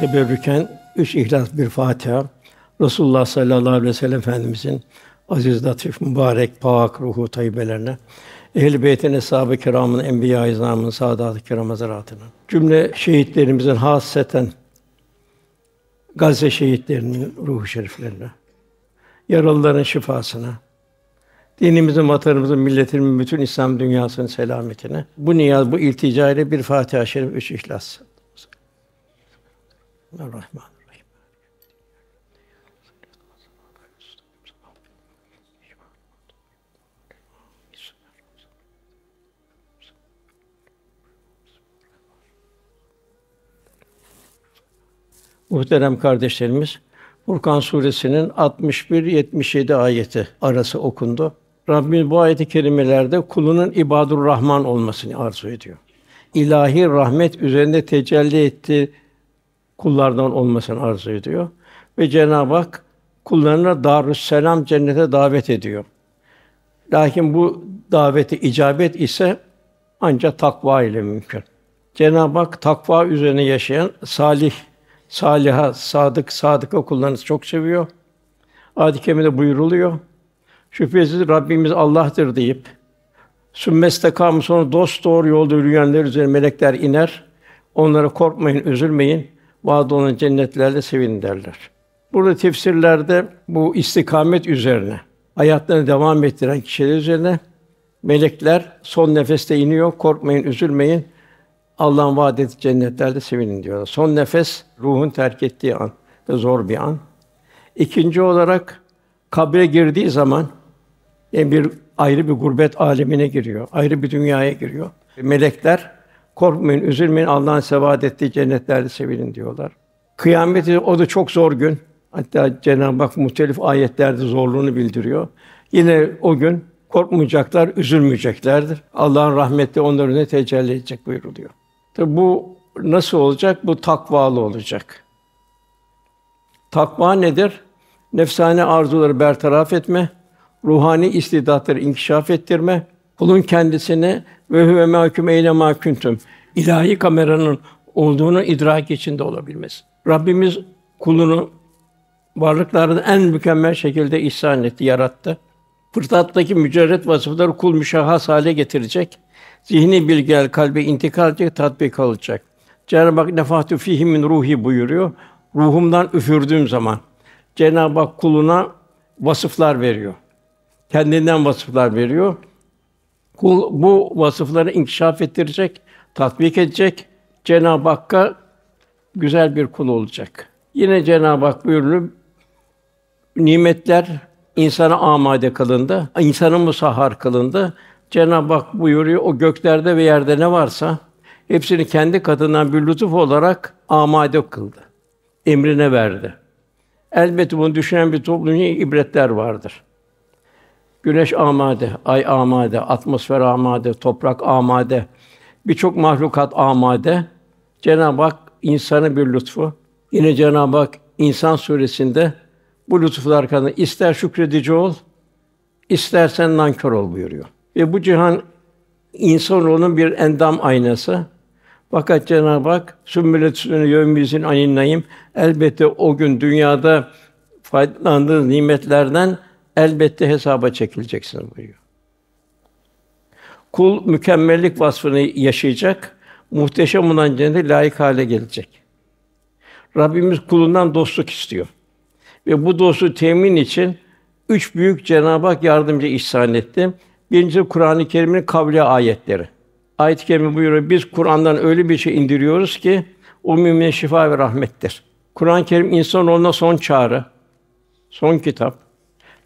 teberrüken üç ihlas bir Fatiha, Resulullah sallallahu aleyhi ve sellem Efendimizin aziz, latif, mübarek, pak ruhu tayyibelerine, ehl-i beytin, eshab-ı kiramın, enbiya-i izamın, saadat-ı kiram hazretlerine, cümle şehitlerimizin hasseten, Gazze şehitlerinin ruhu şeriflerine, yaralıların şifasına, dinimizin, vatanımızın, milletimizin, bütün İslam dünyasının selametine, bu niyaz, bu iltica ile bir Fatiha-i Şerif, üç ihlas. Bismillahirrahmanirrahim. Muhterem kardeşlerimiz, Furkan suresinin 61-77 ayeti arası okundu. Rabbimiz bu ayeti kerimelerde kulunun ibadur rahman olmasını arzu ediyor. İlahi rahmet üzerinde tecelli ettiği kullardan olmasını arzu ediyor ve Cenab-ı Hak kullarına Darüsselam cennete davet ediyor. Lakin bu daveti icabet ise ancak takva ile mümkün. Cenab-ı Hak takva üzerine yaşayan salih, saliha, sadık, sadıka kullarını çok seviyor. Âd-i buyuruluyor. Şüphesiz Rabbimiz Allah'tır deyip sümmestekam sonra dost doğru yolda yürüyenler üzerine melekler iner. Onlara korkmayın, üzülmeyin vaad olan cennetlerde sevinin derler. Burada tefsirlerde bu istikamet üzerine, hayatlarını devam ettiren kişiler üzerine melekler son nefeste iniyor. Korkmayın, üzülmeyin. Allah'ın vaad ettiği cennetlerde sevinin diyorlar. Son nefes ruhun terk ettiği an ve zor bir an. İkinci olarak kabre girdiği zaman yani bir ayrı bir gurbet alemine giriyor. Ayrı bir dünyaya giriyor. Melekler Korkmayın, üzülmeyin. Allah'ın sebat ettiği cennetlerde sevinin diyorlar. Kıyamet o da çok zor gün. Hatta Cenab-ı Hak muhtelif ayetlerde zorluğunu bildiriyor. Yine o gün korkmayacaklar, üzülmeyeceklerdir. Allah'ın rahmeti onların önüne tecelli edecek buyuruluyor. Tabi bu nasıl olacak? Bu takvalı olacak. Takva nedir? Nefsane arzuları bertaraf etme, ruhani istidatları inkişaf ettirme, kulun kendisini ve huve mahkum eyle mahkumtum. İlahi kameranın olduğunu idrak içinde olabilmesi. Rabbimiz kulunu varlıklarını en mükemmel şekilde ihsan etti, yarattı. Fırtattaki mücerret vasıfları kul müşahhas hale getirecek. Zihni bilgel kalbe intikal edecek, tatbik alacak. Cenab-ı Hak nefahtü fihim ruhi buyuruyor. Ruhumdan üfürdüğüm zaman Cenab-ı Hak kuluna vasıflar veriyor. Kendinden vasıflar veriyor. Kul bu vasıfları inkişaf ettirecek, tatbik edecek. Cenab-ı Hakk'a güzel bir kul olacak. Yine Cenab-ı Hak buyurulur, nimetler insana amade kılındı, insanın musahhar kılındı. Cenab-ı Hak buyuruyor, o göklerde ve yerde ne varsa hepsini kendi katından bir lütuf olarak amade kıldı. Emrine verdi. Elbette bunu düşünen bir toplumda ibretler vardır. Güneş amade, ay amade, atmosfer amade, toprak amade. Birçok mahlukat amade. Cenab-ı Hak insanı bir lütfu. Yine Cenab-ı Hak insan suresinde bu lütuflar kadar ister şükredici ol, istersen nankör ol buyuruyor. Ve bu cihan insan insanoğlunun bir endam aynası. Fakat Cenab-ı Hak sümmületüne yömüzün aninayım elbette o gün dünyada faydalandığınız nimetlerden elbette hesaba çekileceksin buyuruyor. Kul mükemmellik vasfını yaşayacak, muhteşem olan cennete layık hale gelecek. Rabbimiz kulundan dostluk istiyor. Ve bu dostluğu temin için üç büyük Cenab-ı Hak yardımcı ihsan etti. Birincisi Kur'an-ı Kerim'in kavli ayetleri. Ayet-i kerime buyuruyor, biz Kur'an'dan öyle bir şey indiriyoruz ki o mümine şifa ve rahmettir. Kuran-ı Kerim insan insanoğluna son çağrı, son kitap.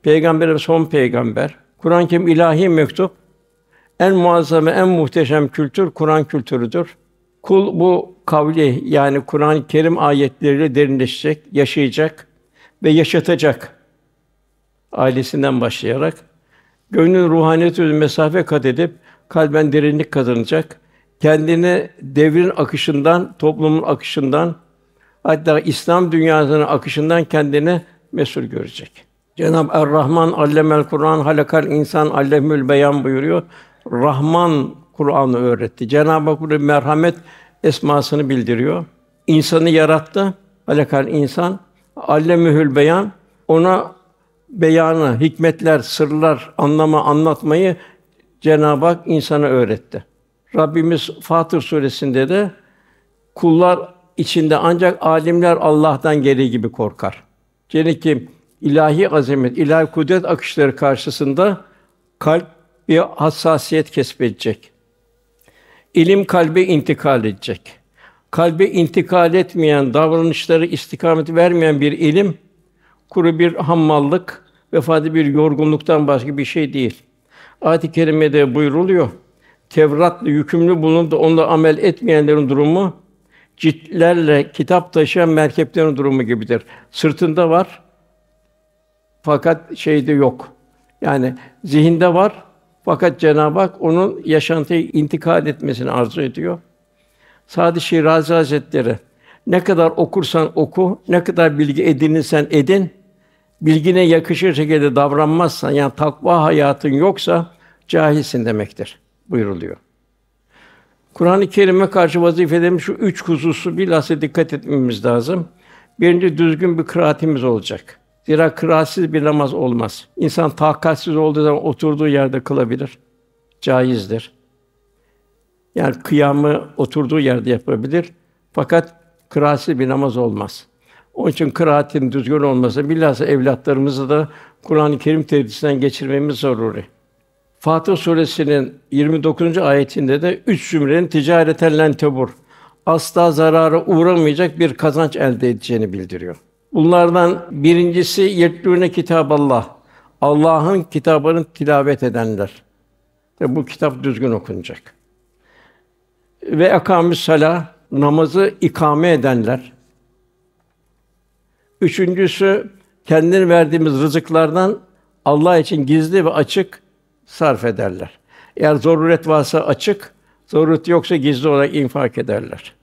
Peygamberimiz son peygamber. kuran kim Kerim ilahi mektup. En muazzam, en muhteşem kültür Kur'an kültürüdür. Kul bu kavli yani kuran Kerim ayetleriyle derinleşecek, yaşayacak ve yaşatacak. Ailesinden başlayarak gönlün ruhaniyet üzerine mesafe kat edip kalben derinlik kazanacak. Kendini devrin akışından, toplumun akışından, hatta İslam dünyasının akışından kendini mesul görecek. Cenab-ı Er-Rahman allemel Kur'an halakal insan allemül beyan buyuruyor. Rahman Kur'an'ı öğretti. Cenab-ı Hak merhamet esmasını bildiriyor. İnsanı yarattı. Halakal insan allemül beyan ona beyanı, hikmetler, sırlar, anlama, anlatmayı Cenab-ı Hak insana öğretti. Rabbimiz Fatır suresinde de kullar içinde ancak alimler Allah'tan gereği gibi korkar. Cenab-ı ilahi azamet, ilahi kudret akışları karşısında kalp bir hassasiyet kesbedecek. İlim kalbe intikal edecek. Kalbe intikal etmeyen, davranışları istikamet vermeyen bir ilim kuru bir hammallık, vefadi bir yorgunluktan başka bir şey değil. Ayet-i kerimede buyuruluyor. Tevrat'la yükümlü bulundu, da onunla amel etmeyenlerin durumu ciltlerle kitap taşıyan merkeplerin durumu gibidir. Sırtında var, fakat şeyde yok. Yani zihinde var fakat Cenab-ı Hak onun yaşantıya intikal etmesini arzu ediyor. Sadi Şirazi Hazretleri ne kadar okursan oku, ne kadar bilgi edinirsen edin, bilgine yakışır şekilde davranmazsan, yani takva hayatın yoksa cahilsin demektir buyuruluyor. Kur'an-ı Kerim'e karşı vazifelerimiz şu üç hususu bilhassa dikkat etmemiz lazım. Birinci düzgün bir kıraatimiz olacak. Zira kıraatsiz bir namaz olmaz. İnsan tahakkatsiz olduğu zaman oturduğu yerde kılabilir. Caizdir. Yani kıyamı oturduğu yerde yapabilir. Fakat kıraatsiz bir namaz olmaz. Onun için kıraatin düzgün olması, bilhassa evlatlarımızı da Kur'an-ı Kerim tedrisinden geçirmemiz zaruri. Fatih Suresi'nin 29. ayetinde de üç zümrenin ticareten lentebur asla zarara uğramayacak bir kazanç elde edeceğini bildiriyor. Bunlardan birincisi kitab Allah, Allah'ın kitabını tilavet edenler. Ve bu kitap düzgün okunacak. Ve akamü sala namazı ikame edenler. Üçüncüsü kendini verdiğimiz rızıklardan Allah için gizli ve açık sarf ederler. Eğer zaruret varsa açık, zaruret yoksa gizli olarak infak ederler.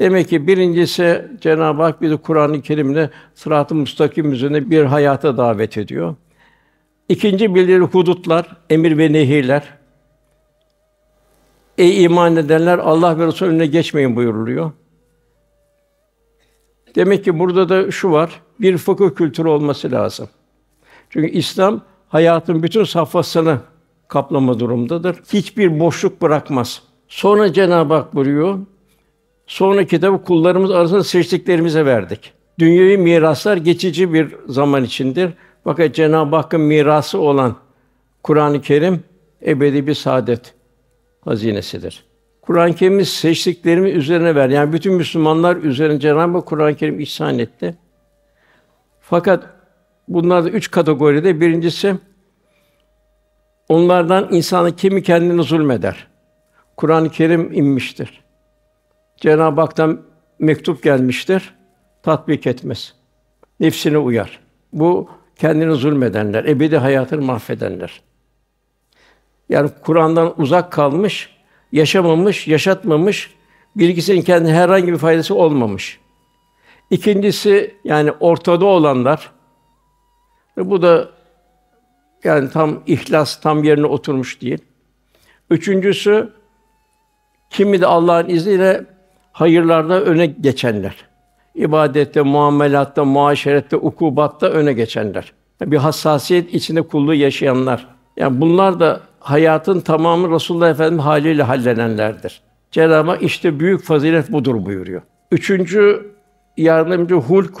Demek ki birincisi Cenab-ı Hak bizi Kur'an-ı Kerim'le sırat-ı müstakim üzerine bir hayata davet ediyor. İkinci bildiri hudutlar, emir ve nehirler. Ey iman edenler Allah ve Resulü önüne geçmeyin buyuruluyor. Demek ki burada da şu var. Bir fıkıh kültürü olması lazım. Çünkü İslam hayatın bütün safhasını kaplama durumdadır. Hiçbir boşluk bırakmaz. Sonra Cenab-ı Hak buyuruyor. Sonra kitabı kullarımız arasında seçtiklerimize verdik. Dünyevi miraslar geçici bir zaman içindir. Fakat Cenab-ı Hakk'ın mirası olan Kur'an-ı Kerim ebedi bir saadet hazinesidir. Kur'an-ı Kerim'i seçtiklerimi üzerine ver. Yani bütün Müslümanlar üzerine Cenab-ı Hak Kur'an-ı Kerim ihsan etti. Fakat bunlar da üç kategoride. Birincisi onlardan insanı kimi kendini zulmeder. Kur'an-ı Kerim inmiştir. Cenab-ı Hak'tan mektup gelmiştir. Tatbik etmez. nefsini uyar. Bu kendini zulmedenler, ebedi hayatını mahvedenler. Yani Kur'an'dan uzak kalmış, yaşamamış, yaşatmamış, bilgisinin kendine herhangi bir faydası olmamış. İkincisi yani ortada olanlar, e, bu da yani tam ihlas tam yerine oturmuş değil. Üçüncüsü kimi de Allah'ın izniyle hayırlarda öne geçenler. İbadette, muamelatta, muaşerette, ukubatta öne geçenler. Bir hassasiyet içinde kulluğu yaşayanlar. Yani bunlar da hayatın tamamı Resulullah Efendimiz haliyle hallenenlerdir. Cenab-ı Hak işte büyük fazilet budur buyuruyor. Üçüncü yardımcı hulk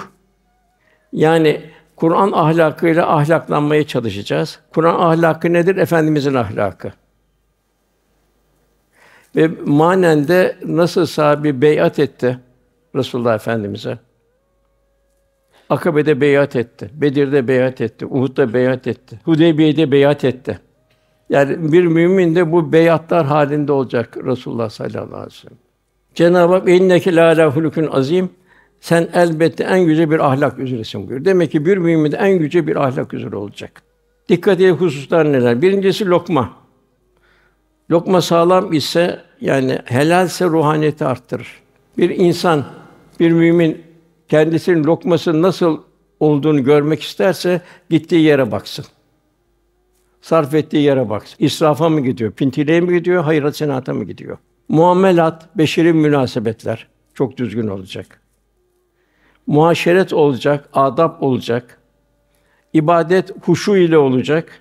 yani Kur'an ahlakıyla ahlaklanmaya çalışacağız. Kur'an ahlakı nedir? Efendimizin ahlakı. Ve manen de nasıl sahibi beyat etti Resulullah Efendimize. Akabe'de beyat etti, Bedir'de beyat etti, Uhud'da beyat etti, Hudeybiye'de beyat etti. Yani bir mümin de bu beyatlar halinde olacak Resulullah sallallahu aleyhi ve sellem. Cenab-ı Hak inneke la hulukun azim sen elbette en yüce bir ahlak üzeresin buyur. Demek ki bir mümin de en yüce bir ahlak üzere olacak. Dikkat edin hususlar neler? Birincisi lokma. Lokma sağlam ise yani helalse ruhaniyeti arttırır. Bir insan, bir mümin kendisinin lokmasının nasıl olduğunu görmek isterse gittiği yere baksın. Sarf ettiği yere baksın. İsrafa mı gidiyor, pintiliğe mi gidiyor, hayrat senata mı gidiyor? Muamelat, beşeri münasebetler çok düzgün olacak. Muhaşeret olacak, adab olacak. İbadet huşu ile olacak.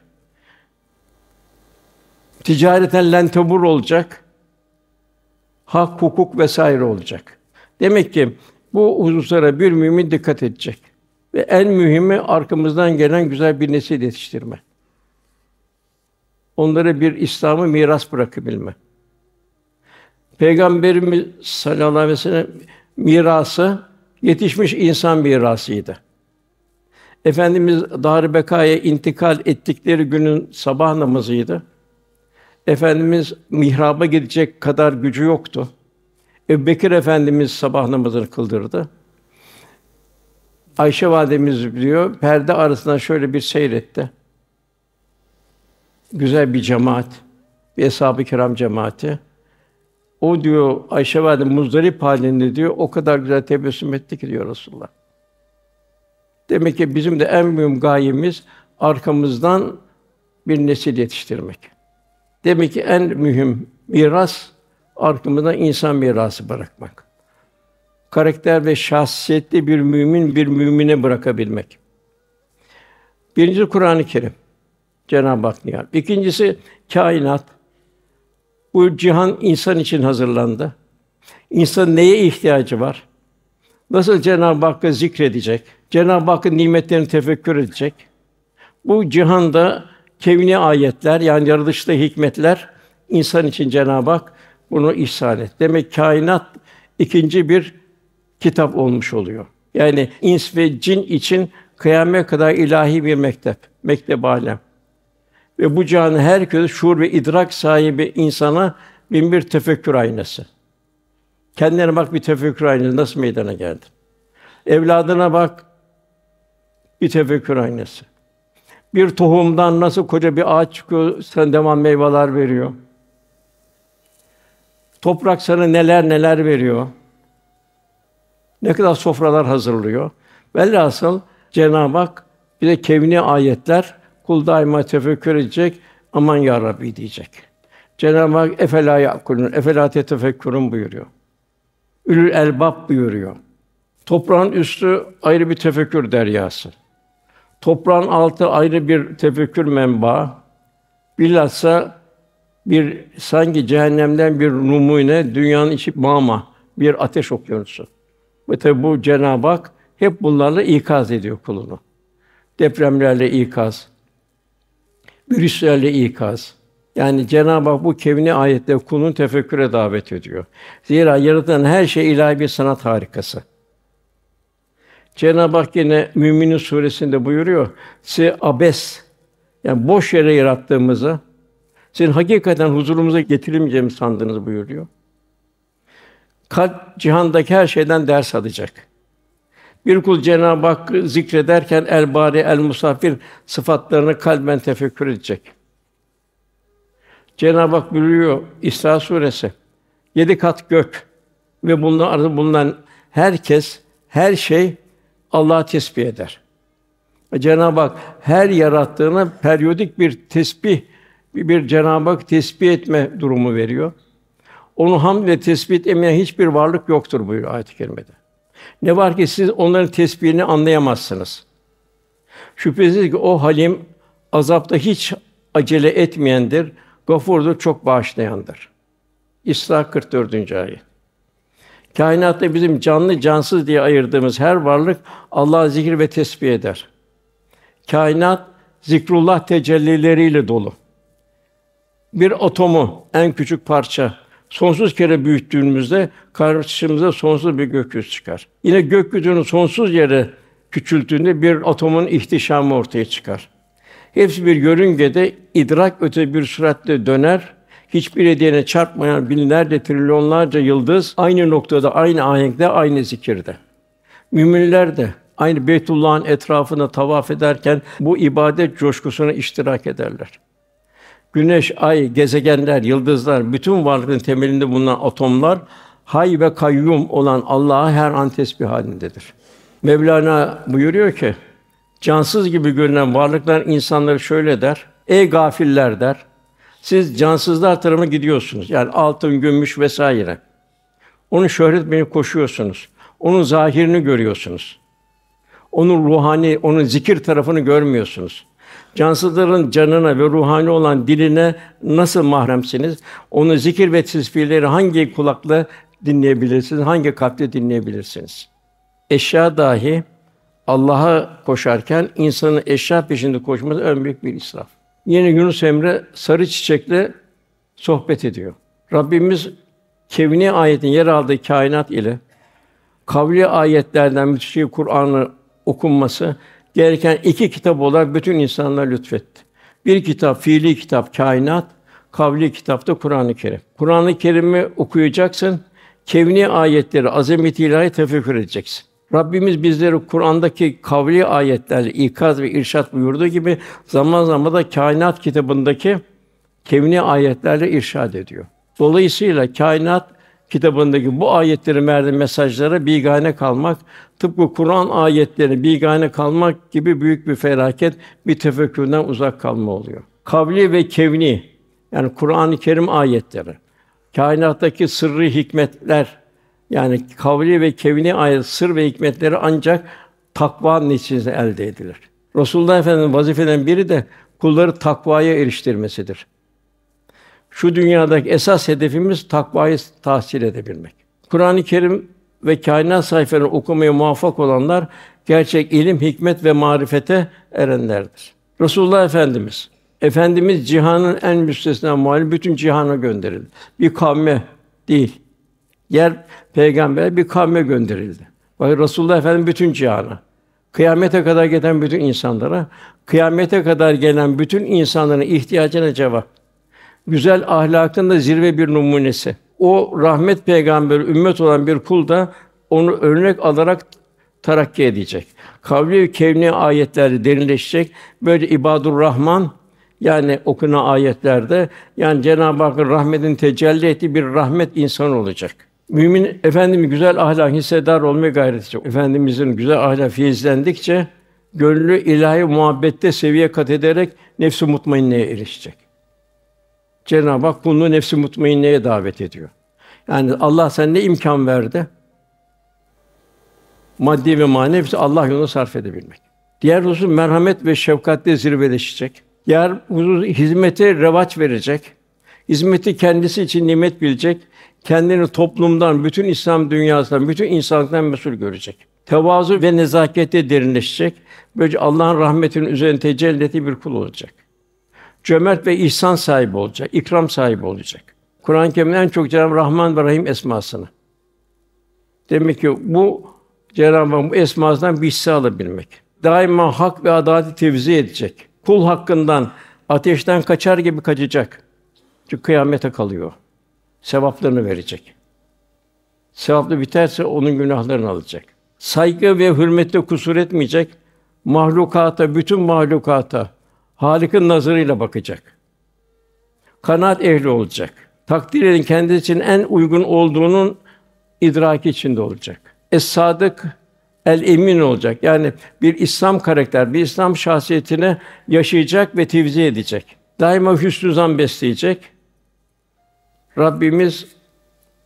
Ticareten lentebur olacak. Hak, hukuk vesaire olacak. Demek ki bu hususlara bir mümin dikkat edecek. Ve en mühimi arkamızdan gelen güzel bir nesil yetiştirme. Onlara bir İslam'ı miras bırakabilme. Peygamberimiz sallallahu aleyhi ve sellem mirası yetişmiş insan mirasıydı. Efendimiz Darbeka'ya intikal ettikleri günün sabah namazıydı. Efendimiz mihraba gidecek kadar gücü yoktu. Ebu Bekir Efendimiz sabah namazını kıldırdı. Ayşe validemiz diyor, perde arasından şöyle bir seyretti. Güzel bir cemaat, bir eshab-ı kiram cemaati. O diyor Ayşe validem muzdarip halinde diyor, o kadar güzel tebessüm etti ki diyor Resulullah. Demek ki bizim de en büyük gayemiz arkamızdan bir nesil yetiştirmek. Demek ki en mühim miras arkamızda insan mirası bırakmak. Karakter ve şahsiyetli bir mümin bir mümine bırakabilmek. Birincisi Kur'an-ı Kerim. Cenab-ı Hak nihal. İkincisi kainat. Bu cihan insan için hazırlandı. İnsan neye ihtiyacı var? Nasıl Cenab-ı Hakk'ı zikredecek? Cenab-ı Hakk'ın nimetlerini tefekkür edecek? Bu cihanda kevni ayetler yani yaratılışta hikmetler insan için Cenab-ı Hak bunu ihsan et. Demek kainat ikinci bir kitap olmuş oluyor. Yani ins ve cin için kıyamete kadar ilahi bir mektep, mektep alem. Ve bu can herkes köşe şuur ve idrak sahibi insana bin bir tefekkür aynası. Kendine bak bir tefekkür aynası nasıl meydana geldi? Evladına bak bir tefekkür aynası. Bir tohumdan nasıl koca bir ağaç çıkıyor, sen devam meyveler veriyor. Toprak sana neler neler veriyor. Ne kadar sofralar hazırlıyor. Velhasıl Cenab-ı Hak bize kevni ayetler kul daima tefekkür edecek, aman ya Rabbi diyecek. Cenab-ı Hak efela yakulun, efela tefekkürün buyuruyor. Ülül elbab buyuruyor. Toprağın üstü ayrı bir tefekkür deryası. Toprağın altı ayrı bir tefekkür menba. Bilhassa bir sanki cehennemden bir numune, dünyanın içi mama, bir ateş okuyorsun. Ve tabi bu Cenab-ı Hak hep bunlarla ikaz ediyor kulunu. Depremlerle ikaz, virüslerle ikaz. Yani Cenab-ı Hak bu kevni ayette kulun tefekküre davet ediyor. Zira yaratılan her şey ilahi bir sanat harikası. Cenab-ı Hak yine Müminin suresinde buyuruyor. Sizi abes yani boş yere yarattığımızı sizin hakikaten huzurumuza getirilmeyeceğimi sandınız buyuruyor. Kalp cihandaki her şeyden ders alacak. Bir kul Cenab-ı Hakk'ı zikrederken el bari el musafir sıfatlarını kalben tefekkür edecek. Cenab-ı Hak buyuruyor İsra suresi. Yedi kat gök ve bunun arasında bulunan herkes, her şey Allah'ı tesbih eder. Cenab-ı Hak her yarattığına periyodik bir tesbih, bir Cenab-ı Hak tesbih etme durumu veriyor. Onu hamd ile tesbih etmeyen hiçbir varlık yoktur buyur. ayet-i kerimede. Ne var ki siz onların tesbihini anlayamazsınız. Şüphesiz ki o Halim azapta hiç acele etmeyendir. Gafurdur, çok bağışlayandır. İsra 44. ayet. Kainatta bizim canlı cansız diye ayırdığımız her varlık Allah zikir ve tesbih eder. Kainat zikrullah tecellileriyle dolu. Bir atomu en küçük parça sonsuz kere büyüttüğümüzde karşımıza sonsuz bir gökyüzü çıkar. Yine gökyüzünün sonsuz yere küçülttüğünde bir atomun ihtişamı ortaya çıkar. Hepsi bir yörüngede idrak öte bir süratle döner hiçbir hediyene çarpmayan binlerce, trilyonlarca yıldız aynı noktada, aynı ahenkte, aynı zikirde. Müminler de aynı Beytullah'ın etrafında tavaf ederken bu ibadet coşkusuna iştirak ederler. Güneş, ay, gezegenler, yıldızlar, bütün varlığın temelinde bulunan atomlar hay ve kayyum olan Allah'a her an tesbih halindedir. Mevlana buyuruyor ki, cansız gibi görünen varlıklar insanları şöyle der, ey gafiller der, siz cansızlar tarafına gidiyorsunuz. Yani altın, gümüş vesaire. Onun şöhret beni koşuyorsunuz. Onun zahirini görüyorsunuz. Onun ruhani, onun zikir tarafını görmüyorsunuz. Cansızların canına ve ruhani olan diline nasıl mahremsiniz? Onu zikir ve tesbihleri hangi kulakla dinleyebilirsiniz? Hangi kalple dinleyebilirsiniz? Eşya dahi Allah'a koşarken insanın eşya peşinde koşması en büyük bir israf. Yine Yunus Emre sarı çiçekle sohbet ediyor. Rabbimiz kevni ayetin yer aldığı kainat ile kavli ayetlerden müteşekkil Kur'an'ı okunması gereken iki kitap olarak bütün insanlar lütfetti. Bir kitap fiili kitap kainat, kavli kitap da Kur'an-ı Kerim. Kur'an-ı Kerim'i okuyacaksın, kevni ayetleri azameti ilahi tefekkür edeceksin. Rabbimiz bizleri Kur'an'daki kavli ayetlerle ikaz ve irşat buyurduğu gibi zaman zaman da kainat kitabındaki kevni ayetlerle irşat ediyor. Dolayısıyla kainat kitabındaki bu ayetlerin verdiği mesajlara bigane kalmak, tıpkı Kur'an ayetlerine bigane kalmak gibi büyük bir felaket, bir tefekkürden uzak kalma oluyor. Kavli ve kevni yani Kur'an-ı Kerim ayetleri, kainattaki sırrı hikmetler, yani kavli ve kevni ayet, sır ve hikmetleri ancak takva içinde elde edilir. Resulullah Efendimiz'in vazifeden biri de kulları takvaya eriştirmesidir. Şu dünyadaki esas hedefimiz takvayı tahsil edebilmek. Kur'an-ı Kerim ve kainat sayfalarını okumaya muvaffak olanlar gerçek ilim, hikmet ve marifete erenlerdir. Resulullah Efendimiz Efendimiz cihanın en müstesna muhalif bütün cihana gönderildi. Bir kavme değil yer peygambere bir kavme gönderildi. Bakın Resulullah Efendimiz bütün cihana, kıyamete kadar gelen bütün insanlara, kıyamete kadar gelen bütün insanların ihtiyacına cevap. Güzel ahlakın da zirve bir numunesi. O rahmet Peygamber ümmet olan bir kul da onu örnek alarak terakki edecek. Kavli kevni ayetleri derinleşecek. Böyle ibadur Rahman yani okuna ayetlerde yani Cenab-ı Hakk'ın rahmetin tecelli ettiği bir rahmet insan olacak. Mümin efendim güzel ahlak hissedar olmaya gayret edecek. Efendimizin güzel ahlak filizlendikçe gönlü ilahi muhabbette seviye kat ederek nefsi mutmainneye erişecek. Cenab-ı Hak bunu nefsi mutmainneye davet ediyor. Yani Allah sen ne imkan verdi? Maddi ve manevi Allah yolunda sarf edebilmek. Diğer husus merhamet ve şefkatle zirveleşecek. Diğer husus hizmete revaç verecek. Hizmeti kendisi için nimet bilecek kendini toplumdan, bütün İslam dünyasından, bütün insanlıktan mesul görecek. Tevazu ve nezakette derinleşecek. Böylece Allah'ın rahmetinin üzerine tecelli ettiği bir kul olacak. Cömert ve ihsan sahibi olacak, ikram sahibi olacak. Kur'an-ı Kerim'in en çok Cenab-ı Rahman ve Rahim esmasını. Demek ki bu Cenab-ı Hak bu esmasından bir hisse alabilmek. Daima hak ve adaleti tevzi edecek. Kul hakkından ateşten kaçar gibi kaçacak. Çünkü kıyamete kalıyor sevaplarını verecek. Sevaplı biterse onun günahlarını alacak. Saygı ve hürmette kusur etmeyecek. Mahlukata, bütün mahlukata Halik'in nazarıyla bakacak. Kanaat ehli olacak. Takdir edin kendisi için en uygun olduğunun idraki içinde olacak. Es-sadık el emin olacak. Yani bir İslam karakter, bir İslam şahsiyetine yaşayacak ve tevzi edecek. Daima hüsnü zan besleyecek Rabbimiz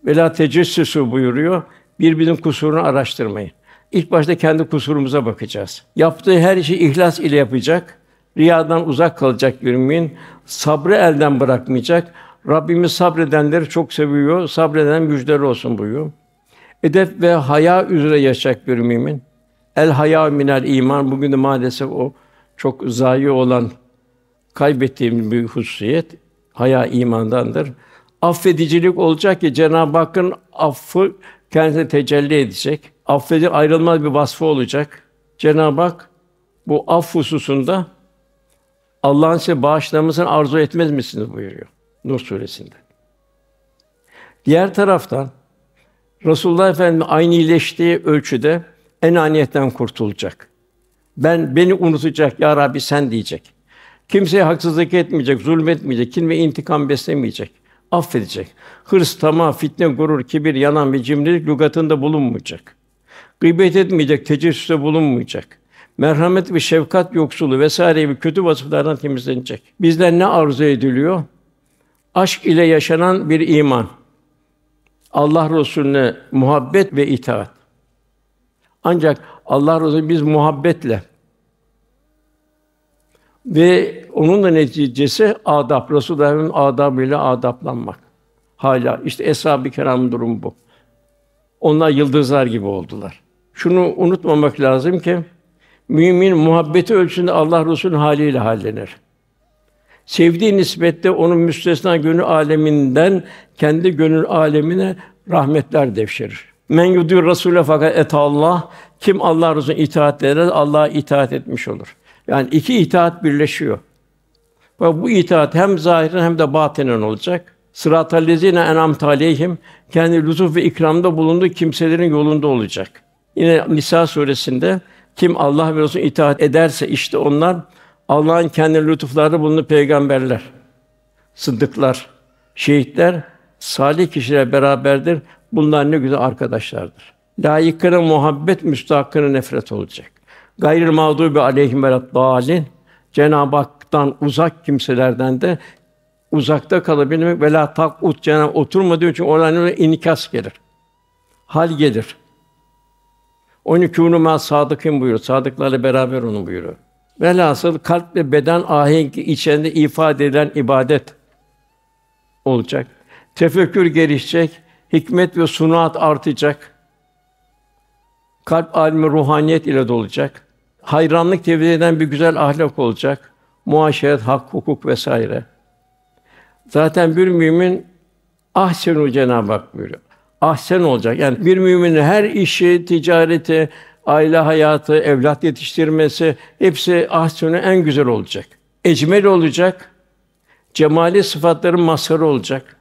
vela tecessüsü buyuruyor. Birbirinin kusurunu araştırmayın. İlk başta kendi kusurumuza bakacağız. Yaptığı her işi ihlas ile yapacak. Riyadan uzak kalacak bir mümin. Sabrı elden bırakmayacak. Rabbimiz sabredenleri çok seviyor. Sabreden müjdeler olsun buyuruyor. Edep ve haya üzere yaşayacak bir mümin. El haya minel iman bugün de maalesef o çok zayi olan kaybettiğim bir hususiyet haya imandandır affedicilik olacak ki Cenab-ı Hakk'ın affı kendisine tecelli edecek. Affedin ayrılmaz bir vasfı olacak. Cenab-ı Hak bu af hususunda Allah'ın size bağışlamasını arzu etmez misiniz buyuruyor Nur suresinde. Diğer taraftan Resulullah Efendimiz aynı iyileştiği ölçüde enaniyetten kurtulacak. Ben beni unutacak ya Rabbi sen diyecek. Kimseye haksızlık etmeyecek, zulmetmeyecek, kim ve intikam beslemeyecek affedecek. Hırs, tamah, fitne, gurur, kibir, yalan bir cimrilik lügatında bulunmayacak. Gıybet etmeyecek, tecessüste bulunmayacak. Merhamet ve şefkat yoksulu vesaire gibi kötü vasıflardan temizlenecek. Bizden ne arzu ediliyor? Aşk ile yaşanan bir iman. Allah Resulüne muhabbet ve itaat. Ancak Allah Resulü biz muhabbetle ve onun da neticesi adab, Resulullah'ın adabıyla adaplanmak. Hala işte eshab-ı kiram durum bu. Onlar yıldızlar gibi oldular. Şunu unutmamak lazım ki mümin muhabbeti ölçüsünde Allah Resulü'nün haliyle hallenir. Sevdiği nispette onun müstesna gönül aleminden kendi gönül alemine rahmetler devşirir. Men yudur Rasule fakat et Allah kim Allah Resulü'ne itaat eder Allah'a itaat etmiş olur. Yani iki itaat birleşiyor. Ve bu itaat hem zahirin hem de batinen olacak. Sıratal lezine enam taleyhim kendi lütuf ve ikramda bulunduğu kimselerin yolunda olacak. Yine Nisa suresinde kim Allah ve Resulüne itaat ederse işte onlar Allah'ın kendi lütufları bulunduğu peygamberler, sıddıklar, şehitler, salih kişiler beraberdir. Bunlar ne güzel arkadaşlardır. Layıkına muhabbet, müstahakkına nefret olacak. Gayril mağdubi aleyhim ve dalin. Cenab-ı Hak'tan uzak kimselerden de uzakta kalabilmek ve la takut cenab oturma diyor çünkü oradan öyle inikas gelir. Hal gelir. Onu kûnû mâ sadıkîn buyuruyor. Sadıklarla beraber onu buyuruyor. Velhasıl kalp ve beden ahengi içinde ifade edilen ibadet olacak. Tefekkür gelişecek, hikmet ve sunuat artacak. Kalp alimi ruhaniyet ile dolacak hayranlık tebliğ eden bir güzel ahlak olacak. Muaşeret, hak, hukuk vesaire. Zaten bir mümin ahsenu Cenab-ı Hak buyuruyor. Ahsen olacak. Yani bir müminin her işi, ticareti, aile hayatı, evlat yetiştirmesi hepsi ahsenu en güzel olacak. Ecmel olacak. Cemali sıfatların mazharı olacak.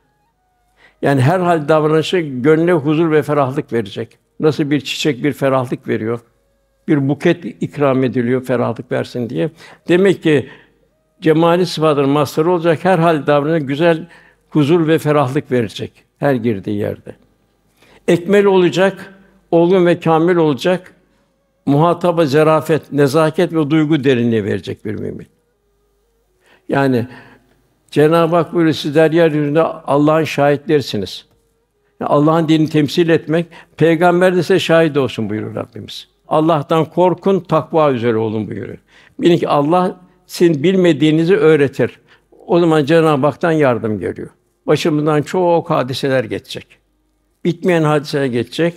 Yani her hal davranışı gönle huzur ve ferahlık verecek. Nasıl bir çiçek bir ferahlık veriyor bir buket ikram ediliyor ferahlık versin diye. Demek ki cemali sıfatların mastarı olacak her hal davranışına güzel huzur ve ferahlık verecek her girdiği yerde. Ekmel olacak, olgun ve kamil olacak. Muhataba zarafet, nezaket ve duygu derinliği verecek bir mümin. Yani Cenab-ı Hak buyuruyor, sizler yeryüzünde Allah'ın şahitlersiniz. Yani Allah'ın dinini temsil etmek, peygamber de size şahit olsun buyurur Rabbimiz. Allah'tan korkun, takva üzere olun buyuruyor. Bilin ki Allah sizin bilmediğinizi öğretir. O zaman Cenab-ı Hak'tan yardım geliyor. Başımızdan çok hadiseler geçecek. Bitmeyen hadiseler geçecek.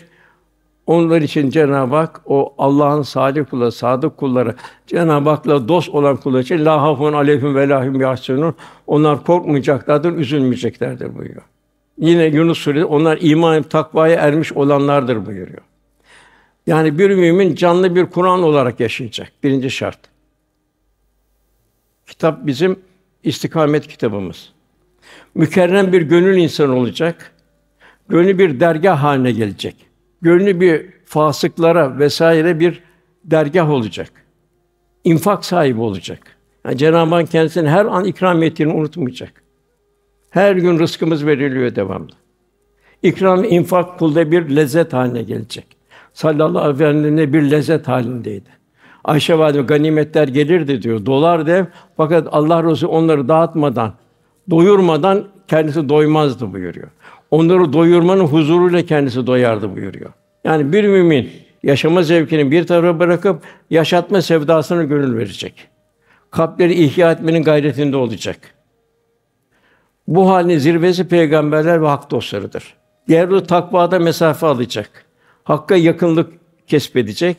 Onlar için Cenab-ı Hak o Allah'ın salih kulları, sadık kulları, Cenab-ı Hak'la dost olan kulları için la hafun aleyhim ve lahum yahsunun. Onlar korkmayacaklardır, üzülmeyeceklerdir buyuruyor. Yine Yunus Suresi onlar iman takvaya ermiş olanlardır buyuruyor. Yani bir mümin canlı bir Kur'an olarak yaşayacak. Birinci şart. Kitap bizim istikamet kitabımız. Mükerrem bir gönül insan olacak. Gönlü bir dergah haline gelecek. Gönlü bir fasıklara vesaire bir dergah olacak. İnfak sahibi olacak. Yani Cenab-ı Hak kendisini her an ikram ettiğini unutmayacak. Her gün rızkımız veriliyor devamlı. İkram, infak kulda bir lezzet haline gelecek sallallahu aleyhi ve sellem'le bir lezzet halindeydi. Ayşe validemiz ganimetler gelirdi diyor. Dolar dev fakat Allah Resulü onları dağıtmadan, doyurmadan kendisi doymazdı buyuruyor. Onları doyurmanın huzuruyla kendisi doyardı buyuruyor. Yani bir mümin yaşama zevkini bir tarafa bırakıp yaşatma sevdasına gönül verecek. Kalpleri ihya etmenin gayretinde olacak. Bu halin zirvesi peygamberler ve hak dostlarıdır. Yerli takvada mesafe alacak. Hakka yakınlık kesbedecek.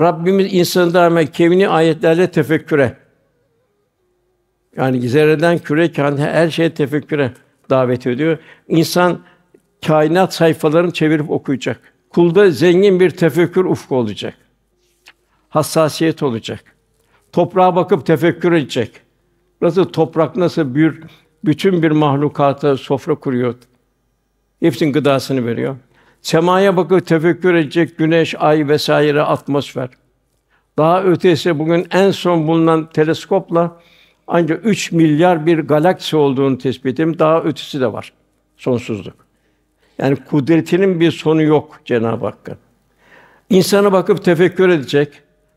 Rabbimiz insanı daima kevni ayetlerle tefekküre yani zerreden küre kan her şeye tefekküre davet ediyor. İnsan kainat sayfalarını çevirip okuyacak. Kulda zengin bir tefekkür ufku olacak. Hassasiyet olacak. Toprağa bakıp tefekkür edecek. Nasıl toprak nasıl bir bütün bir mahlukata sofra kuruyor. Hepsinin gıdasını veriyor. Semaya bakıp tefekkür edecek güneş, ay vesaire atmosfer. Daha ötesi bugün en son bulunan teleskopla ancak 3 milyar bir galaksi olduğunu tespitim. Daha ötesi de var. Sonsuzluk. Yani kudretinin bir sonu yok Cenab-ı Hakk'ın. İnsana bakıp tefekkür edecek.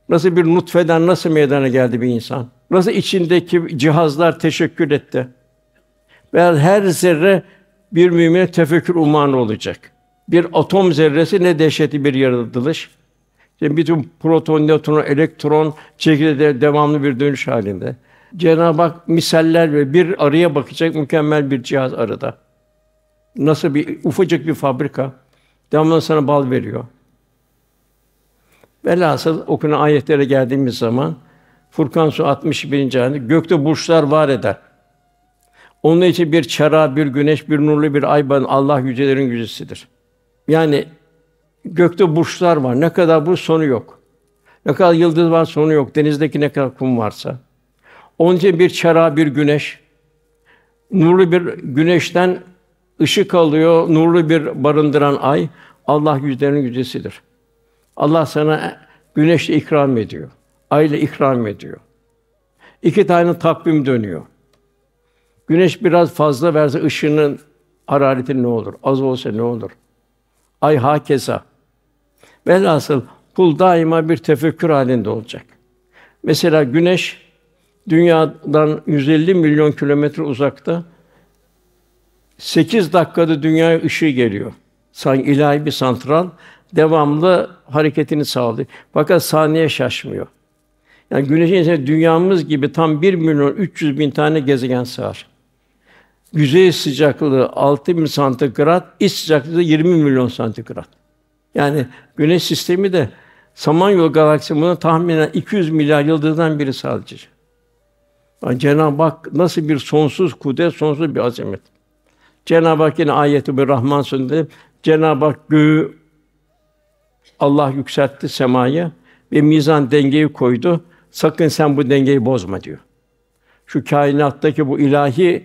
Nasıl bir nutfeden nasıl meydana geldi bir insan? Nasıl içindeki cihazlar teşekkür etti? Ve her zerre bir mümine tefekkür umanı olacak bir atom zerresi ne dehşetli bir yaratılış. Yani bütün proton, nötron, elektron çekirdeğe devamlı bir dönüş halinde. Cenab-ı Hak misaller ve bir araya bakacak mükemmel bir cihaz arada. Nasıl bir ufacık bir fabrika devamlı sana bal veriyor. Velhasıl okunan ayetlere geldiğimiz zaman Furkan Su 61. ayette gökte burçlar var eder. Onun için bir çara, bir güneş, bir nurlu bir ay ben Allah yücelerin yücesidir. Yani gökte burçlar var. Ne kadar burç sonu yok. Ne kadar yıldız var sonu yok. Denizdeki ne kadar kum varsa. Onca bir çara bir güneş. Nurlu bir güneşten ışık alıyor, nurlu bir barındıran ay. Allah yüzlerinin yücesidir. Allah sana güneşle ikram ediyor. Ayla ikram ediyor. İki tane takvim dönüyor. Güneş biraz fazla verse ışığının hararetinin ne olur? Az olsa ne olur? Ay hakeza. Velhasıl kul daima bir tefekkür halinde olacak. Mesela güneş dünyadan 150 milyon kilometre uzakta 8 dakikada dünya ışığı geliyor. Sanki ilahi bir santral devamlı hareketini sağlıyor. Fakat saniye şaşmıyor. Yani güneşin içinde dünyamız gibi tam 1 milyon 300 bin tane gezegen sığar yüzey sıcaklığı 6000 santigrat, iç sıcaklığı 20 milyon santigrat. Yani Güneş sistemi de Samanyolu Galaksisi galaksimizin tahminen 200 milyar yıldızdan biri sadece. Yani Cenab-ı Hak nasıl bir sonsuz kudret, sonsuz bir azamet. Cenab-ı Hak yine ayeti bir Rahman Sûresi'nde Cenab-ı Hak göğü Allah yükseltti semayı ve mizan dengeyi koydu. Sakın sen bu dengeyi bozma diyor. Şu kainattaki bu ilahi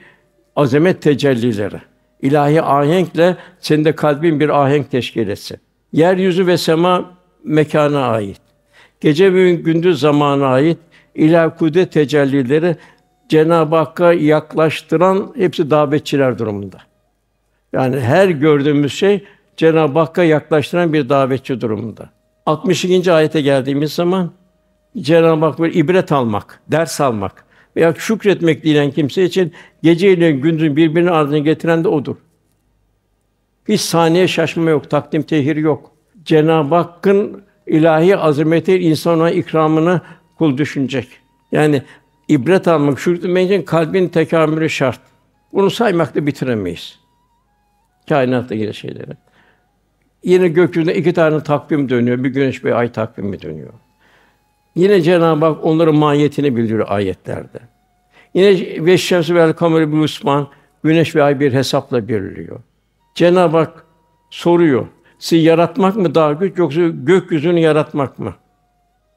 azamet tecellileri. İlahi ahenkle sende kalbin bir ahenk teşkil etsin. Yeryüzü ve sema mekana ait. Gece ve gündüz zamana ait ilahi kudret tecellileri Cenab-ı Hakk'a yaklaştıran hepsi davetçiler durumunda. Yani her gördüğümüz şey Cenab-ı Hakk'a yaklaştıran bir davetçi durumunda. 62. ayete geldiğimiz zaman Cenab-ı Hak bir ibret almak, ders almak veya şükretmek dilen kimse için geceyle ile gündüzün birbirinin ardını getiren de odur. Hiç saniye şaşma yok, takdim tehir yok. Cenab-ı Hakk'ın ilahi azameti insana ikramını kul düşünecek. Yani ibret almak, şükretmek için kalbin tekamülü şart. Bunu saymakla bitiremeyiz. Kainatta ilgili şeyleri. Yine gökyüzünde iki tane takvim dönüyor. Bir güneş bir ay takvimi dönüyor. Yine Cenab-ı Hak onların mahiyetini bildiriyor ayetlerde. Yine ve şemsi vel kameri bir Müslüman güneş ve ay bir hesapla belirliyor. Cenab-ı Hak soruyor. Sizi yaratmak mı daha güç yoksa gökyüzünü yaratmak mı?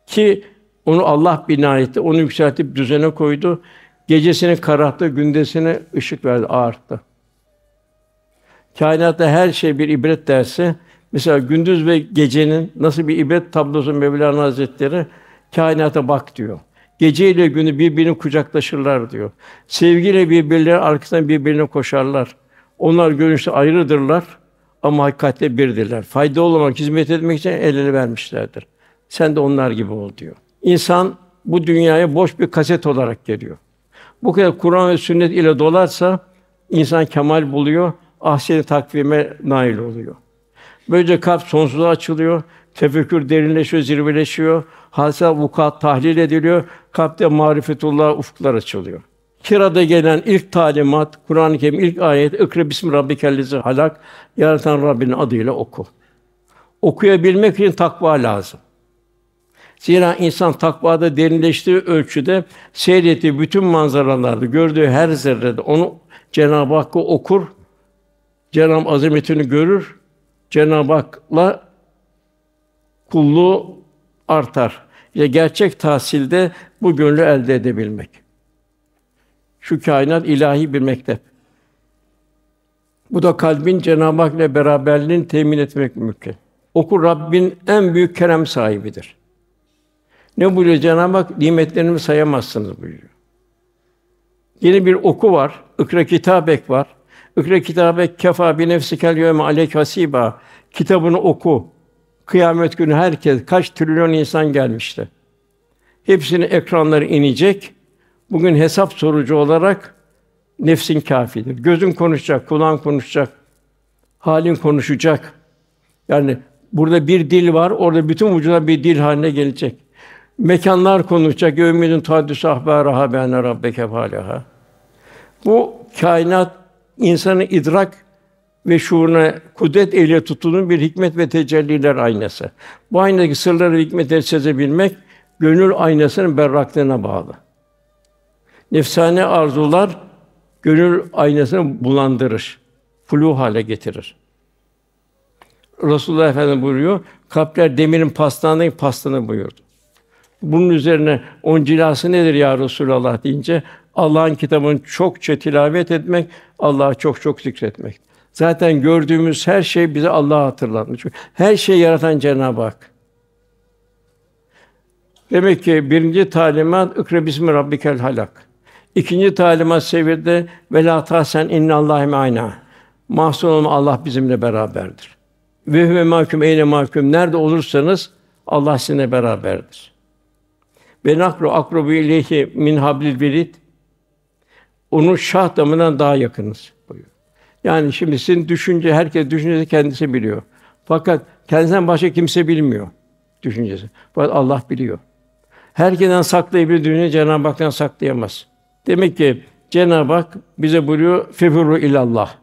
Ki onu Allah bina etti, onu yükseltip düzene koydu. Gecesini kararttı, gündesini ışık verdi, ağarttı. Kainatta her şey bir ibret dersi. Mesela gündüz ve gecenin nasıl bir ibret tablosu Mevlana Hazretleri Kainata bak diyor. Gece ile günü birbirini kucaklaşırlar diyor. Sevgiyle birbirleri arkasından birbirine koşarlar. Onlar görünüşte ayrıdırlar ama hakikatte birdirler. Fayda olmak, hizmet etmek için elini vermişlerdir. Sen de onlar gibi ol diyor. İnsan bu dünyaya boş bir kaset olarak geliyor. Bu kadar Kur'an ve sünnet ile dolarsa insan kemal buluyor, ahsen takvime nail oluyor. Böylece kalp sonsuza açılıyor. Tefekkür derinleşiyor, zirveleşiyor. Hasel vukuat tahlil ediliyor. Kalpte marifetullah ufuklar açılıyor. Kira'da gelen ilk talimat, Kur'an-ı Kerim ilk ayet "Okra bismi halak" yaratan Rabbinin adıyla oku. Okuyabilmek için takva lazım. Zira insan takvada derinleştiği ölçüde seyrettiği bütün manzaralarda, gördüğü her zerrede onu Cenab-ı Hakk'ı okur, Cenab-ı Azametini görür, Cenab-ı Hak'la kulluğu artar. İşte gerçek tahsilde bu gönlü elde edebilmek. Şu kainat ilahi bir mektep. Bu da kalbin Cenab-ı Hak ile beraberliğini temin etmek mümkün. Oku Rabbin en büyük kerem sahibidir. Ne buyuruyor Cenab-ı Hak? Nimetlerimi sayamazsınız buyuruyor. Yeni bir oku var. İkra kitabek var. İkra kitabek kefa bi nefsikel yevme aleyk Kitabını oku. Kıyamet günü herkes kaç trilyon insan gelmişti. Hepsinin ekranları inecek. Bugün hesap sorucu olarak nefsin kafidir. Gözün konuşacak, kulağın konuşacak, halin konuşacak. Yani burada bir dil var, orada bütün vücuda bir dil haline gelecek. Mekanlar konuşacak. Yevmidin tadüs ahbaraha bene rabbeke falaha. Bu kainat insanı idrak ve şuuruna kudret ile tutunun bir hikmet ve tecelliler aynası. Bu aynadaki sırları ve hikmetleri sezebilmek gönül aynasının berraklığına bağlı. Nefsane arzular gönül aynasını bulandırır, flu hale getirir. Resulullah Efendimiz buyuruyor, kalpler demirin pastanı pastanı buyurdu. Bunun üzerine on cilası nedir ya Resulallah deyince Allah'ın kitabını çokça tilavet etmek, Allah'ı çok çok zikretmek. Zaten gördüğümüz her şey bize Allah'ı hatırlatmış. Her şeyi yaratan Cenab-ı Hak. Demek ki birinci talimat ikra bismi rabbikel halak. İkinci talimat seviyede ve la tahsen innallahi me'ana. Mahzun olma Allah bizimle beraberdir. Ve huve mahkum eyne mahkum nerede olursanız Allah sizinle beraberdir. Ve nakru akrubu ileyhi min hablil verid. Onun şah damından daha yakınız. Yani şimdi sizin düşünce, herkes düşüncesi kendisi biliyor. Fakat kendisinden başka kimse bilmiyor düşüncesi. Fakat Allah biliyor. Herkesten saklayabilir düşünce Cenab-ı Hak'tan saklayamaz. Demek ki Cenab-ı Hak bize buyuruyor fefuru ilallah.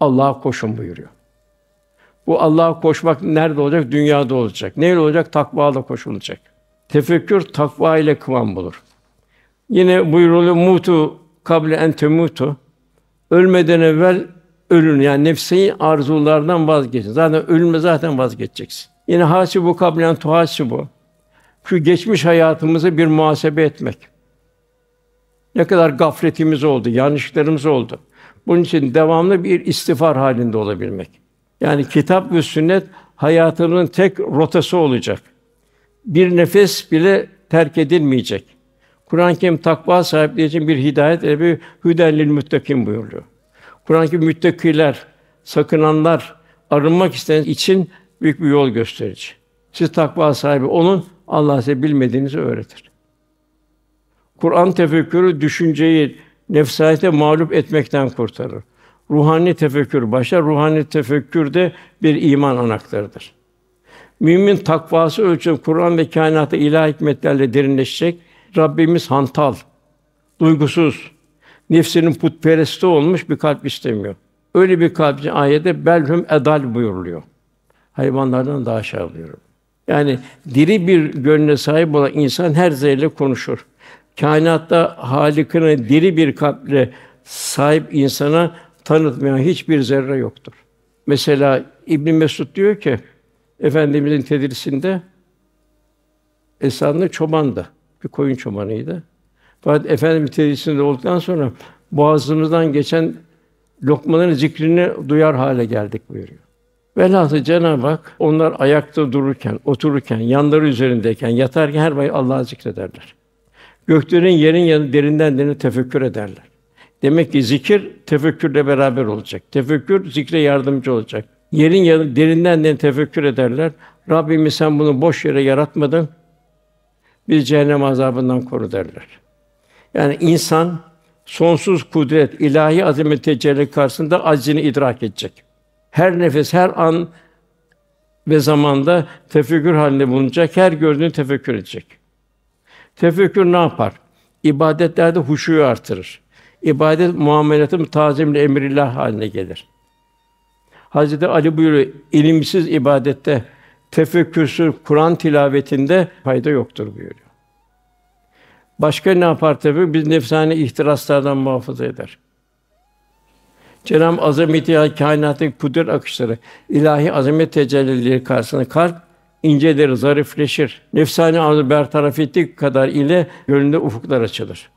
Allah'a koşun buyuruyor. Bu Allah'a koşmak nerede olacak? Dünyada olacak. Neyle olacak? Takvalı koşulacak. Tefekkür takva ile kıvam bulur. Yine buyuruluyor mutu kabli en temutu Ölmeden evvel ölün. Yani nefsin arzulardan vazgeçin. Zaten ölümle zaten vazgeçeceksin. Yine hasi bu kablen tuhasi bu. Şu geçmiş hayatımızı bir muhasebe etmek. Ne kadar gafletimiz oldu, yanlışlarımız oldu. Bunun için devamlı bir istifar halinde olabilmek. Yani kitap ve sünnet hayatımızın tek rotası olacak. Bir nefes bile terk edilmeyecek. Kur'an-ı Kerim takva sahipleri için bir hidayet ve bir hüdenlil müttakim buyuruyor. Kur'an-ı Kerim müttakiler, sakınanlar, arınmak isteyen için büyük bir yol gösterici. Siz takva sahibi onun Allah size bilmediğinizi öğretir. Kur'an tefekkürü düşünceyi nefsiyete mağlup etmekten kurtarır. Ruhani tefekkür başlar. Ruhani tefekkür de bir iman anahtarıdır. Mümin takvası ölçün Kur'an ve kainatı ilahi hikmetlerle derinleşecek Rabbimiz hantal, duygusuz, nefsinin putperesti olmuş bir kalp istemiyor. Öyle bir kalp için ayette belhum edal buyuruluyor. Hayvanlardan daha aşağı buyuruyor. Yani diri bir gönle sahip olan insan her zerre konuşur. Kainatta Halik'ine diri bir kalple sahip insana tanıtmayan hiçbir zerre yoktur. Mesela İbn Mesud diyor ki Efendimizin tedrisinde Esanlı çobandı bir koyun çobanıydı. Fakat Efendimiz tecrübesinde olduktan sonra boğazımızdan geçen lokmaların zikrini duyar hale geldik buyuruyor. Velhâsıl Cenab-ı Hak onlar ayakta dururken, otururken, yanları üzerindeyken, yatarken her vakit Allah'ı zikrederler. Göklerin, yerin yanı derinden derine tefekkür ederler. Demek ki zikir tefekkürle beraber olacak. Tefekkür zikre yardımcı olacak. Yerin yanı derinden derine tefekkür ederler. Rabbimiz sen bunu boş yere yaratmadın bir cehennem azabından koru derler. Yani insan sonsuz kudret, ilahi azamet tecelli karşısında acını idrak edecek. Her nefes, her an ve zamanda tefekkür halinde bulunacak, her gördüğünü tefekkür edecek. Tefekkür ne yapar? İbadetlerde huşuyu artırır. İbadet muamelatı tazimle emrillah haline gelir. Hazreti Ali buyuruyor, ilimsiz ibadette tefekkürsüz Kur'an tilavetinde fayda yoktur buyuruyor. Başka ne yapar tabi? Biz nefsane ihtiraslardan muhafaza eder. Cenab-ı Azameti kainatın kudret akışları, ilahi azamet tecellileri karşısında kalp incelir, zarifleşir. Nefsani arzu bertaraf ettik kadar ile gönlünde ufuklar açılır.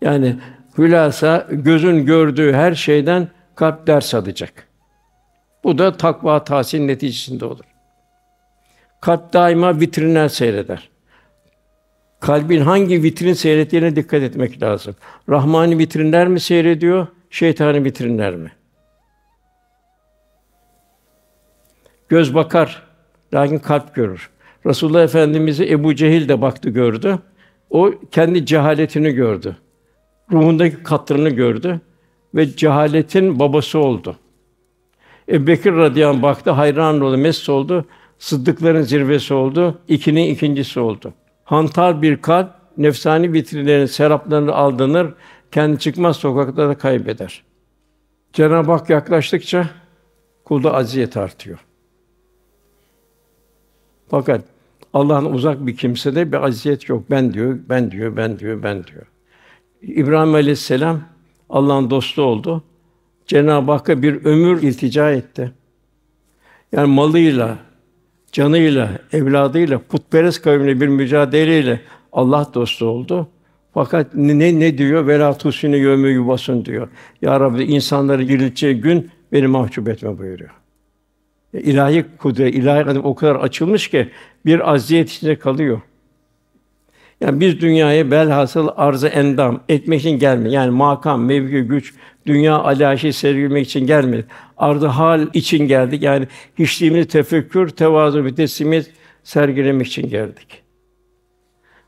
Yani hülasa gözün gördüğü her şeyden kalp ders alacak. Bu da takva tahsil neticesinde olur. Kalp daima vitrinler seyreder. Kalbin hangi vitrin seyrettiğine dikkat etmek lazım. Rahmani vitrinler mi seyrediyor, şeytani vitrinler mi? Göz bakar, lakin kalp görür. Resulullah Efendimiz'i Ebu Cehil de baktı gördü. O kendi cehaletini gördü. Ruhundaki katrını gördü ve cehaletin babası oldu. Ebu Bekir radıyallahu baktı, hayran oldu, mest oldu. Sıddıkların zirvesi oldu, ikinin ikincisi oldu. Hantal bir kalp, nefsani vitrinlerin seraplarını aldanır, kendi çıkmaz sokaklarda kaybeder. Cenab-ı Hak yaklaştıkça kulda aziyet artıyor. Fakat Allah'ın uzak bir kimsede bir aziyet yok. Ben diyor, ben diyor, ben diyor, ben diyor. İbrahim Aleyhisselam Allah'ın dostu oldu. Cenab-ı Hakk'a bir ömür iltica etti. Yani malıyla, canıyla, evladıyla, putperest kavimle bir mücadeleyle Allah dostu oldu. Fakat ne ne diyor? Vela tusini yövme yuvasın diyor. Ya Rabbi insanları dirilteceği gün beni mahcup etme buyuruyor. E, ilahi kudret, ilahi kadim o kadar açılmış ki bir aziyet içinde kalıyor. Yani biz dünyaya belhasıl arzı endam etmek için gelmedik. Yani makam, mevki, güç, dünya alaşi sergilemek için gelmedik. Arzı hal için geldik. Yani hiçliğimizi tefekkür, tevazu ve teslimiyet sergilemek için geldik.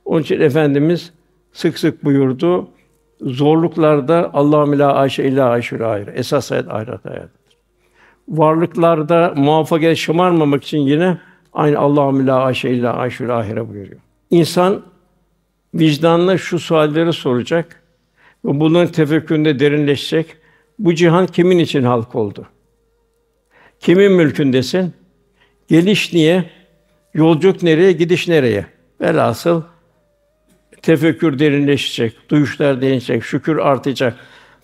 Onun için Efendimiz sık sık buyurdu. Zorluklarda Allah la aşe illa aşur ayrı. Esas hayat ahiret hayatıdır. Varlıklarda muvaffakiyet şımarmamak için yine aynı Allah la aşe illa aşur ahire buyuruyor. İnsan vicdanla şu sualleri soracak ve bunların tefekküründe derinleşecek. Bu cihan kimin için halk oldu? Kimin mülkündesin? Geliş niye? Yolculuk nereye, gidiş nereye? Velhasıl tefekkür derinleşecek, duyuşlar değişecek, şükür artacak.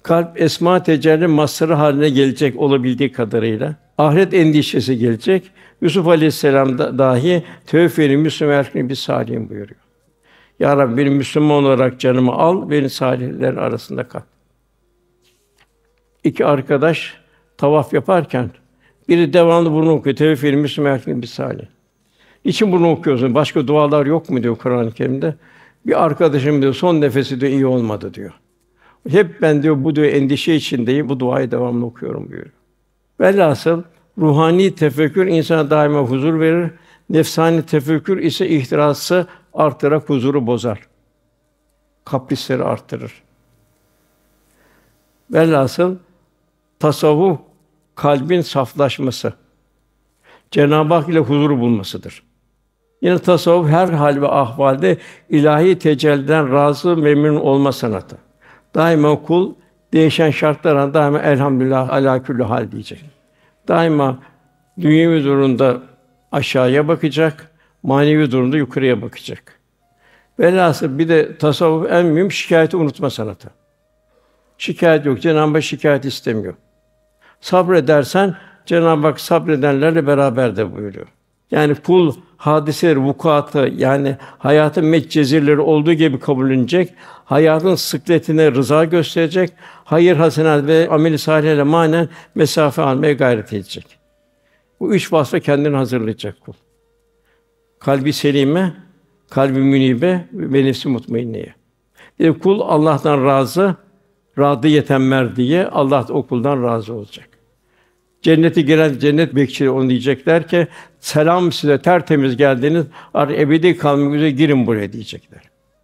Kalp esma tecelli masrı haline gelecek olabildiği kadarıyla. Ahiret endişesi gelecek. Yusuf Aleyhisselam da, dahi tevferi müslüman bir salim buyuruyor. Ya Rabbi benim Müslüman olarak canımı al, beni salihler arasında kat. İki arkadaş tavaf yaparken biri devamlı bunu okuyor. Tevfil Müslüman bir salih. İçin bunu okuyorsun. Başka dualar yok mu diyor Kur'an-ı Kerim'de. Bir arkadaşım diyor son nefesi de iyi olmadı diyor. Hep ben diyor bu diyor endişe içindeyim. Bu duayı devamlı okuyorum diyor. Velhasıl ruhani tefekkür insana daima huzur verir. Nefsani tefekkür ise ihtirası arttırarak huzuru bozar. Kaprisleri arttırır. Velhasıl tasavvuf kalbin saflaşması, Cenab-ı Hak ile huzur bulmasıdır. Yine tasavvuf her hal ve ahvalde ilahi tecelliden razı memnun olma sanatı. Daima kul değişen şartlara daima elhamdülillah ala küllü hal diyecek. Daima dünyevi durumda aşağıya bakacak, manevi durumda yukarıya bakacak. Velhasıl bir de tasavvuf en mühim şikayeti unutma sanatı. Şikayet yok. Cenab-ı Hak şikayet istemiyor. Sabredersen Cenab-ı Hak sabredenlerle beraber de buyuruyor. Yani kul hadise vukuatı yani hayatın metcezirleri olduğu gibi kabullenecek, hayatın sıkletine rıza gösterecek, hayır hasenat ve amel-i salihle manen mesafe almaya gayret edecek. Bu üç vasfa kendini hazırlayacak kul kalbi selime, kalbi münibe ve nefsi mutmainneye. Yani kul Allah'tan razı, radı yetenmer diye Allah da kuldan razı olacak. Cennete giren cennet bekçileri onu diyecekler ki selam size tertemiz geldiniz. Artık ebedi kalmak üzere girin buraya diyecekler.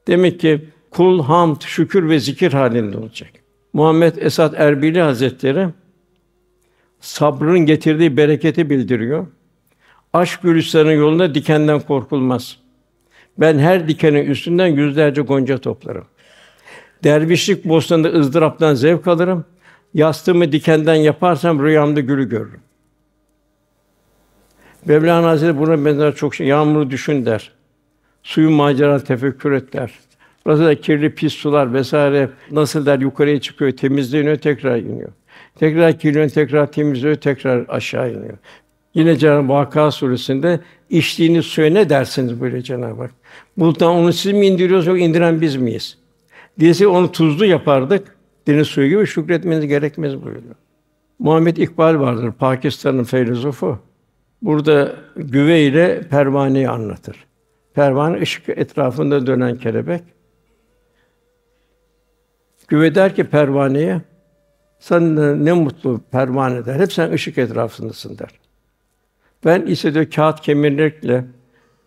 Demek ki kul hamd, şükür ve zikir halinde olacak. Muhammed esat Erbili Hazretleri sabrın getirdiği bereketi bildiriyor. Aşk gülistanı yolunda dikenden korkulmaz. Ben her dikenin üstünden yüzlerce gonca toplarım. Dervişlik bostanında ızdıraptan zevk alırım. Yastığımı dikenden yaparsam rüyamda gülü görürüm. Mevlana Hazretleri buna benzer çok şey. Yağmuru düşün der. Suyu macera tefekkür et der. Burası da kirli, pis sular vesaire nasıl der yukarıya çıkıyor, temizleniyor, tekrar iniyor. Tekrar kirleniyor, tekrar temizliyor, tekrar aşağı iniyor. Yine Cenab-ı Vakıa suresinde içtiğiniz suya ne dersiniz böyle Cenab-ı Hak? Buluttan onu siz mi indiriyoruz yok indiren biz miyiz? Diyesi onu tuzlu yapardık. Deniz suyu gibi şükretmeniz gerekmez buyuruyor. Muhammed İkbal vardır, Pakistan'ın filozofu. Burada güve ile pervaneyi anlatır. Pervane ışık etrafında dönen kelebek. Güve der ki pervaneye, sen ne mutlu pervane der, hep sen ışık etrafındasın der. Ben ise diyor kağıt kemirmekle,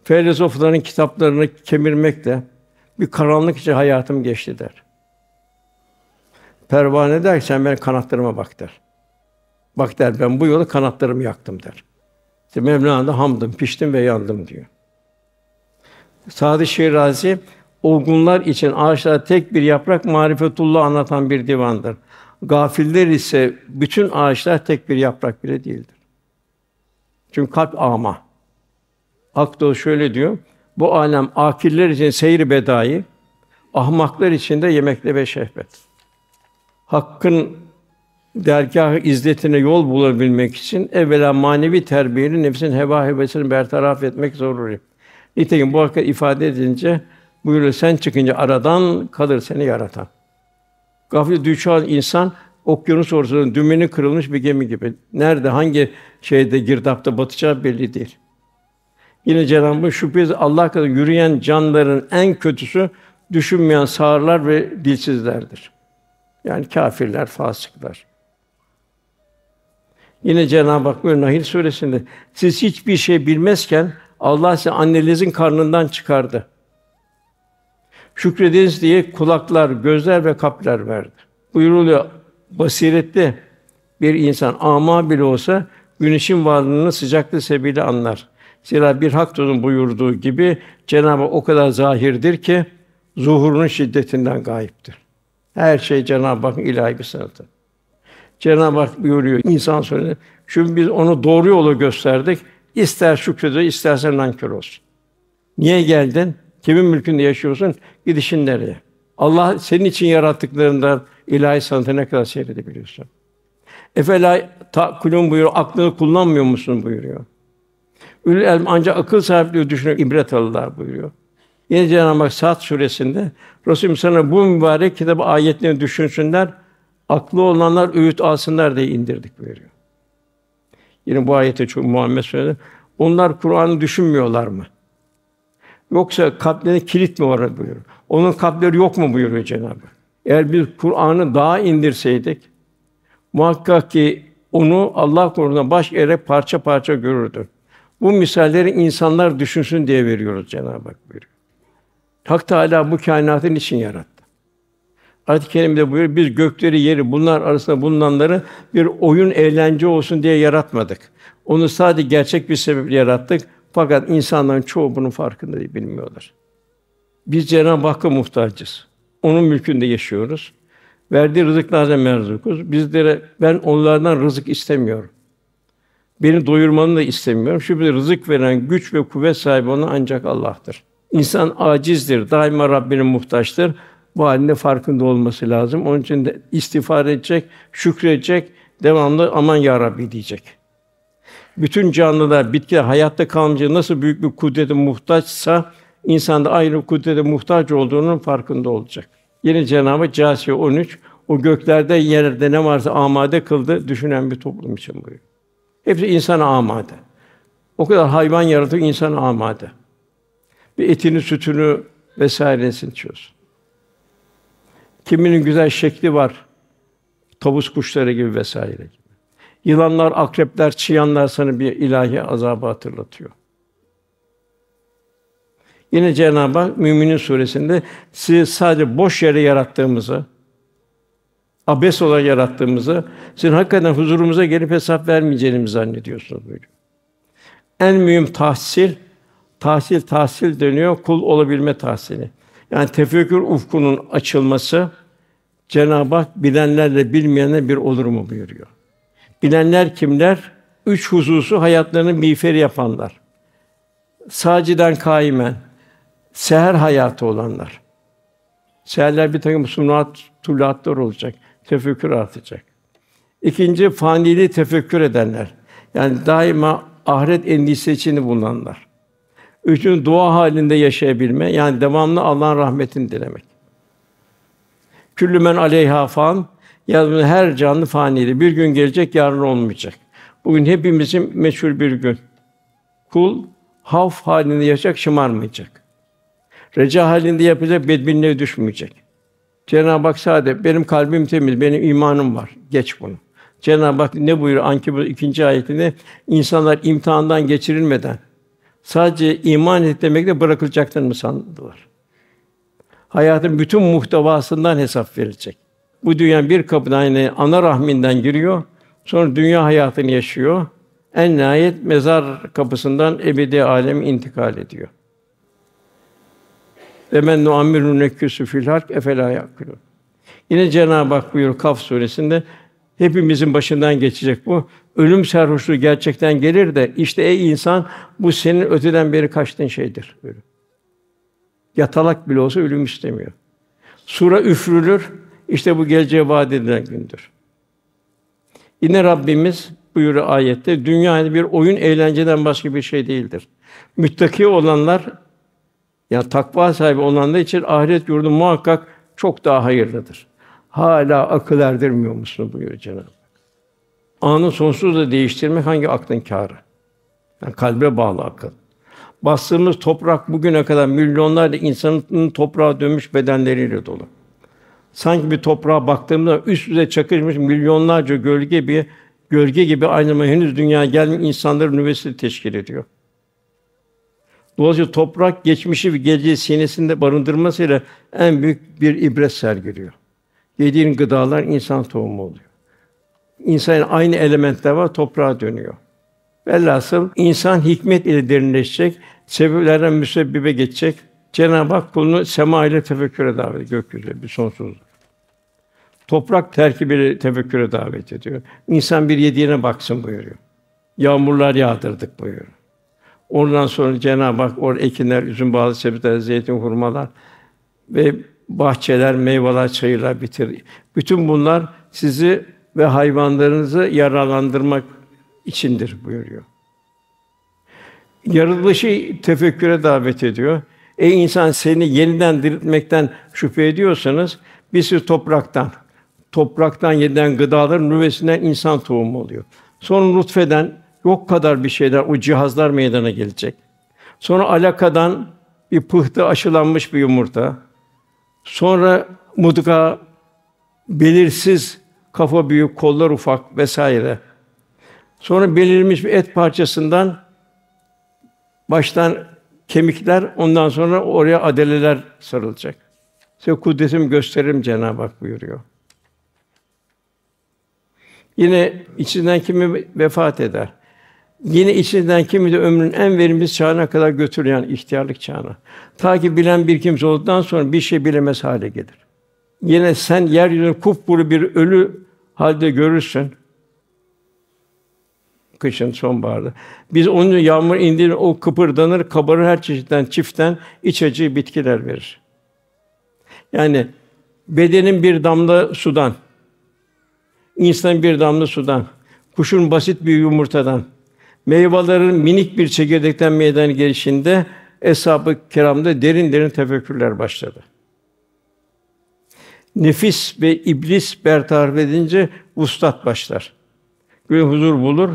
filozofların kitaplarını kemirmekle bir karanlık içi hayatım geçti der. Pervane der ki sen benim kanatlarıma bak der. Bak der ben bu yolu kanatlarımı yaktım der. İşte Mevlana'da hamdım, piştim ve yandım diyor. Sadi Şirazi olgunlar için ağaçlara tek bir yaprak marifetullah anlatan bir divandır. Gafiller ise bütün ağaçlar tek bir yaprak bile değildir. Çünkü kalp ama. Hak Doğu şöyle diyor. Bu alem akiller için seyri bedayı, ahmaklar için de yemekle ve şehvet. Hakkın dergâh izzetine yol bulabilmek için evvela manevi terbiyeni nefsin heva hevesini bertaraf etmek zoruri. Nitekim bu hakkı ifade edince buyuruyor sen çıkınca aradan kalır seni yaratan. Gafil düşen insan okyanus ortasında dümeni kırılmış bir gemi gibi. Nerede, hangi şeyde, girdapta batacağı belli değil. Yine Cenab-ı Hak şüphesiz Allah kadar yürüyen canların en kötüsü düşünmeyen sağırlar ve dilsizlerdir. Yani kafirler, fasıklar. Yine Cenab-ı Hak buyuruyor Nahil suresinde siz hiçbir şey bilmezken Allah size annenizin karnından çıkardı. Şükrediniz diye kulaklar, gözler ve kalpler verdi. Buyuruluyor basiretli bir insan ama bile olsa güneşin varlığını sıcaklığı sebebiyle anlar. Zira bir hak dostun buyurduğu gibi Cenabı o kadar zahirdir ki zuhurunun şiddetinden gayiptir. Her şey Cenab-ı Hakk'ın ilahi bir sanatı. Cenab-ı Hak buyuruyor insan söyledi. Çünkü biz onu doğru yolu gösterdik. İster şükrede, istersen nankör olsun. Niye geldin? Kimin mülkünde yaşıyorsun? Gidişin nereye? Allah senin için yarattıklarından ilahi sanatı ne kadar seyredebiliyorsun. Efela takulun buyuruyor, aklını kullanmıyor musun buyuruyor. Ül elm ancak akıl sahipliği düşünüp ibret alırlar buyuruyor. Yine Cenab-ı Hak Sad suresinde Resulüm sana bu mübarek kitabı ayetlerini düşünsünler, aklı olanlar öğüt alsınlar diye indirdik buyuruyor. Yine bu ayete çok Muhammed söyledi. Onlar Kur'an'ı düşünmüyorlar mı? Yoksa kalplerine kilit mi var buyuruyor. Onun kalpleri yok mu buyuruyor Cenab-ı Hak. Eğer biz Kur'an'ı daha indirseydik, muhakkak ki onu Allah koruduğuna baş erek parça parça görürdü. Bu misalleri insanlar düşünsün diye veriyoruz Cenab-ı Hak buyuruyor. Hak Teâlâ bu kainatın için yarattı. Ayet-i Kerim'de buyuruyor, biz gökleri, yeri, bunlar arasında bulunanları bir oyun, eğlence olsun diye yaratmadık. Onu sadece gerçek bir sebeple yarattık. Fakat insanların çoğu bunun farkında değil, bilmiyorlar. Biz Cenab-ı Hakk'a muhtacız. Onun mülkünde yaşıyoruz. Verdiği rızıklardan merzukuz. Bizlere ben onlardan rızık istemiyorum. Beni doyurmanı da istemiyorum. Çünkü rızık veren güç ve kuvvet sahibi olan ancak Allah'tır. İnsan acizdir, daima Rabbine muhtaçtır. Bu halinde farkında olması lazım. Onun için de istiğfar edecek, şükredecek, devamlı aman ya Rabbi diyecek. Bütün canlılar, bitkiler hayatta kalınca nasıl büyük bir kudrete muhtaçsa insanda aynı kudrete muhtaç olduğunun farkında olacak. Yine Cenabı Câsiye 13 o göklerde yerde ne varsa amade kıldı düşünen bir toplum için buyuruyor. Hepsi insana amade. O kadar hayvan yaratıp insan amade. Bir etini, sütünü vesairesini içiyoruz. Kiminin güzel şekli var. Tavus kuşları gibi vesaire gibi. Yılanlar, akrepler, çıyanlar sana bir ilahi azabı hatırlatıyor. Yine Cenab-ı Hak Müminin suresinde sizi sadece boş yere yarattığımızı, abes olarak yarattığımızı, sizin hakikaten huzurumuza gelip hesap vermeyeceğimizi zannediyorsunuz buyuruyor. En mühim tahsil, tahsil tahsil dönüyor, kul olabilme tahsili. Yani tefekkür ufkunun açılması, Cenab-ı Hak bilenlerle bilmeyenler bir olur mu buyuruyor. Bilenler kimler? Üç hususu hayatlarını miğfer yapanlar. sâciden kaimen, seher hayatı olanlar. Seherler bir takım sunat, tulatlar olacak, tefekkür artacak. İkinci faniliği tefekkür edenler. Yani daima ahiret endişesi içinde bulunanlar. Üçüncü dua halinde yaşayabilme, yani devamlı Allah'ın rahmetini dilemek. Küllü men aleyha fan, yani her canlı faniydi. Bir gün gelecek, yarın olmayacak. Bugün hepimizin meşhur bir gün. Kul haf halinde yaşayacak, şımarmayacak. Reca halinde yapacak, bedbinliğe düşmeyecek. Cenab-ı Hak sade benim kalbim temiz, benim imanım var. Geç bunu. Cenab-ı Hak ne buyuruyor Ankebut ikinci ayetinde? insanlar imtihandan geçirilmeden sadece iman et demekle bırakılacaktır mı sandılar? Hayatın bütün muhtevasından hesap verilecek. Bu dünya bir kapıdan yani ana rahminden giriyor. Sonra dünya hayatını yaşıyor. En nihayet mezar kapısından ebedi alem intikal ediyor. Ve men nuammirun neküsü fil hark efela yakılun. Yine Cenab-ı Hak buyuruyor Kaf suresinde hepimizin başından geçecek bu. Ölüm serhoşluğu gerçekten gelir de işte ey insan bu senin öteden beri kaçtığın şeydir böyle. Yatalak bile olsa ölüm istemiyor. Sura üfrülür. işte bu geleceğe vaat edilen gündür. Yine Rabbimiz buyuruyor ayette dünya bir oyun eğlenceden başka bir şey değildir. Müttaki olanlar yani takva sahibi olanlar için ahiret yurdu muhakkak çok daha hayırlıdır. Hala akıl erdirmiyor musun buyuruyor Cenab-ı Hak. Anı sonsuzla değiştirmek hangi aklın kârı? Yani kalbe bağlı akıl. Bastığımız toprak bugüne kadar milyonlarca insanın toprağa dönmüş bedenleriyle dolu. Sanki bir toprağa baktığımızda üst üste çakışmış milyonlarca gölge bir gölge gibi aynı henüz dünya gelmiş insanların nüvesi teşkil ediyor. Dolayısıyla toprak geçmişi ve geleceği sinesinde barındırmasıyla en büyük bir ibret sergiliyor. Yediğin gıdalar insan tohumu oluyor. İnsanın aynı elementler var, toprağa dönüyor. Velhasıl insan hikmet ile derinleşecek, sebeplerden müsebbibe geçecek. Cenab-ı Hak kulunu sema ile tefekküre davet ediyor, gökyüzü bir sonsuzluk. Toprak terkibiyle tefekküre davet ediyor. İnsan bir yediğine baksın buyuruyor. Yağmurlar yağdırdık buyuruyor. Ondan sonra Cenab-ı Hak or ekinler, üzüm bağlı sebzeler, zeytin, hurmalar ve bahçeler, meyveler, çayırlar bitir. Bütün bunlar sizi ve hayvanlarınızı yararlandırmak içindir buyuruyor. Yaratılışı tefekküre davet ediyor. Ey insan seni yeniden diriltmekten şüphe ediyorsanız bir sürü topraktan, topraktan yeniden gıdaların nüvesinden insan tohumu oluyor. Sonra nutfeden yok kadar bir şeyler, o cihazlar meydana gelecek. Sonra alakadan bir pıhtı aşılanmış bir yumurta. Sonra mudga, belirsiz kafa büyük, kollar ufak vesaire. Sonra belirmiş bir et parçasından baştan kemikler, ondan sonra oraya adeleler sarılacak. Size kudretimi gösteririm Cenab-ı Hak buyuruyor. Yine içinden kimi vefat eder. Yine içinden kimi de ömrün en verimli çağına kadar götürür yani ihtiyarlık çağına. Ta ki bilen bir kimse olduktan sonra bir şey bilemez hale gelir. Yine sen yeryüzünü kupkuru bir ölü halde görürsün. Kışın sonbaharda. Biz onun yağmur indirir, o kıpırdanır, kabarır her çeşitten, çiftten iç acıyı bitkiler verir. Yani bedenin bir damla sudan, insan bir damla sudan, kuşun basit bir yumurtadan, Meyvelerin minik bir çekirdekten meydana gelişinde eshab-ı kiramda derin derin tefekkürler başladı. Nefis ve iblis bertaraf edince ustat başlar. Gönül huzur bulur.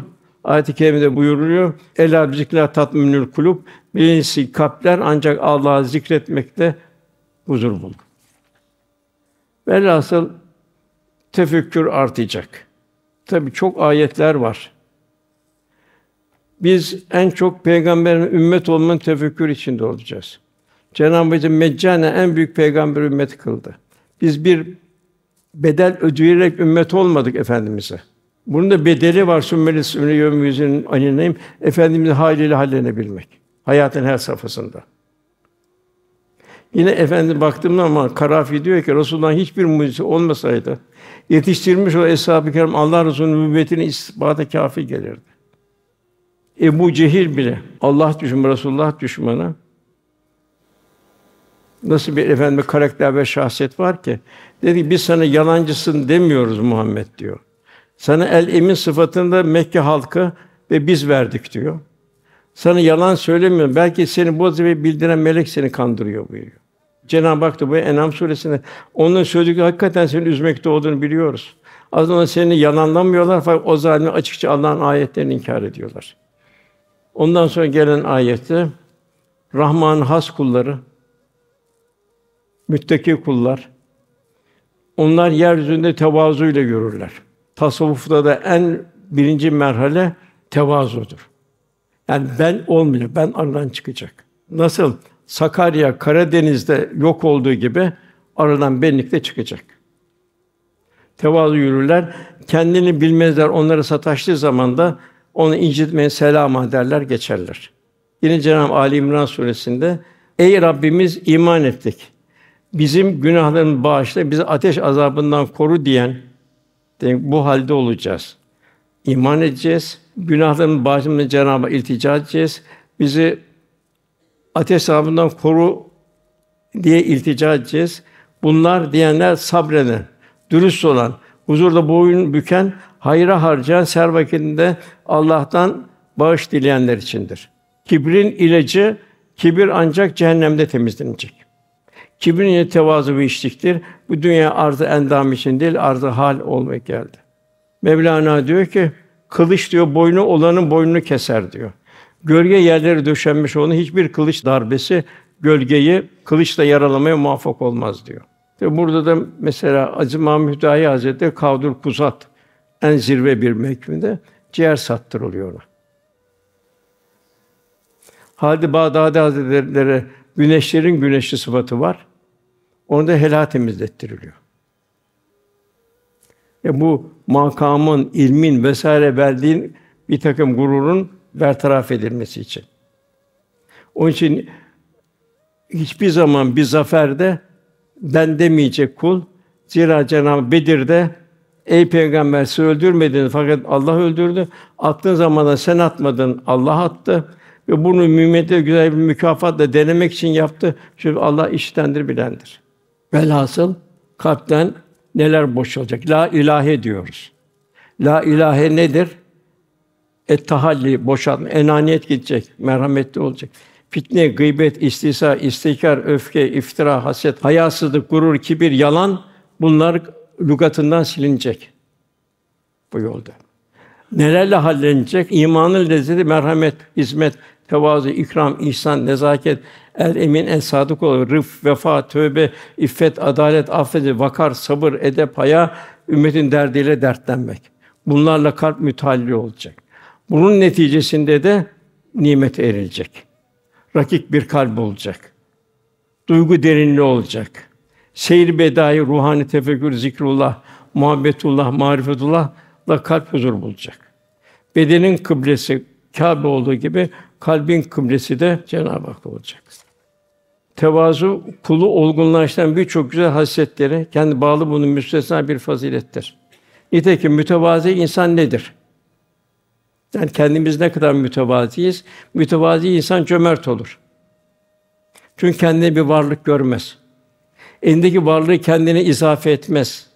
Ayet-i kerimede buyuruluyor. Ela zikra tatminül kulup Birincisi kalpler ancak Allah'ı zikretmekte huzur bulur. Velhasıl tefekkür artacak. Tabi çok ayetler var biz en çok peygamberin ümmet olmanın tefekkür içinde olacağız. Cenab-ı Hak meccane en büyük peygamber ümmet kıldı. Biz bir bedel ödeyerek ümmet olmadık efendimize. Bunun da bedeli var. Sümmeli sümmeli yömüzün anineyim. Efendimizin haliyle hallenebilmek. Hayatın her safhasında. Yine efendim baktığım zaman Karafi diyor ki Resulullah'ın hiçbir mucize olmasaydı yetiştirmiş o eshab-ı kiram Allah Resulü'nün nübüvvetini ispata kafi gelirdi. Ebu Cehil bile Allah düşmanı, Resulullah düşmanı nasıl bir efendim karakter ve şahsiyet var ki dedi ki, biz sana yalancısın demiyoruz Muhammed diyor. Sana el emin sıfatını da Mekke halkı ve biz verdik diyor. Sana yalan söylemiyor. Belki seni bu vazifeyi bildiren melek seni kandırıyor buyuruyor. Cenab-ı Hak da bu En'am suresinde onun söylediği hakikaten seni üzmekte olduğunu biliyoruz. az Aslında seni yalanlamıyorlar fakat o zalimi açıkça Allah'ın ayetlerini inkar ediyorlar. Ondan sonra gelen ayette Rahman has kulları, müttaki kullar, onlar yeryüzünde tevazu ile görürler. Tasavvufta da en birinci merhale tevazudur. Yani ben olmuyor, ben aradan çıkacak. Nasıl Sakarya Karadeniz'de yok olduğu gibi aradan benlik de çıkacak. Tevazu yürürler, kendini bilmezler. onları sataştığı zaman da onu incitmeyen selam derler geçerler. Yine Cenab-ı Ali İmran suresinde ey Rabbimiz iman ettik. Bizim günahların bağışla bizi ateş azabından koru diyen demek bu halde olacağız. İman edeceğiz. Günahların bağışını Cenab-ı iltica edeceğiz. Bizi ateş azabından koru diye iltica edeceğiz. Bunlar diyenler sabreden, dürüst olan, huzurda boyun büken hayra harca ser vakitinde Allah'tan bağış dileyenler içindir. Kibrin ilacı kibir ancak cehennemde temizlenecek. Kibrin ile tevazu ve içliktir. Bu dünya arzı endam için değil, arzı hal olmaya geldi. Mevlana diyor ki, kılıç diyor boynu olanın boynunu keser diyor. Gölge yerleri döşenmiş onu hiçbir kılıç darbesi gölgeyi kılıçla yaralamaya muvaffak olmaz diyor. Tabi burada da mesela Aziz Mahmud Hüdayi Hazretleri Kavdül Kuzat en zirve bir mevkinde ciğer sattırılıyor ona. Hadi i Bağdadi Hazretleri güneşlerin güneşli sıfatı var. Onu da helal temizlettiriliyor. E bu makamın, ilmin vesaire verdiğin bir takım gururun bertaraf edilmesi için. Onun için hiçbir zaman bir zaferde ben demeyecek kul. Zira Cenab-ı Bedir'de Ey peygamber sen öldürmedin, fakat Allah öldürdü. Attığın zamanda sen atmadın, Allah attı. Ve bunu mümmete güzel bir mükafatla denemek için yaptı. Çünkü Allah işitendir, bilendir. Velhasıl kalpten neler boşalacak? La ilahe diyoruz. La ilahe nedir? Et tahalli boşaltma, enaniyet gidecek, merhametli olacak. Fitne, gıybet, istisa, istikar, öfke, iftira, haset, hayasızlık, gurur, kibir, yalan bunlar lügatından silinecek bu yolda. Nelerle hallenecek? İmanın lezzeti merhamet, hizmet, tevazu, ikram, ihsan, nezaket, el emin, el sadık olur, rıf, vefa, tövbe, iffet, adalet, affedi, vakar, sabır, edep, haya, ümmetin derdiyle dertlenmek. Bunlarla kalp mütalli olacak. Bunun neticesinde de nimet erilecek. Rakik bir kalp olacak. Duygu derinliği olacak. Seyir bedai, ruhani tefekkür, zikrullah, muhabbetullah, marifetullah da kalp huzur bulacak. Bedenin kıblesi Kâbe olduğu gibi kalbin kıblesi de Cenab-ı Hak olacak. Tevazu kulu olgunlaştıran birçok güzel hasletleri kendi bağlı bunun müstesna bir fazilettir. Nitekim mütevazi insan nedir? Yani kendimiz ne kadar mütevaziyiz? Mütevazi insan cömert olur. Çünkü kendine bir varlık görmez elindeki varlığı kendine izafe etmez.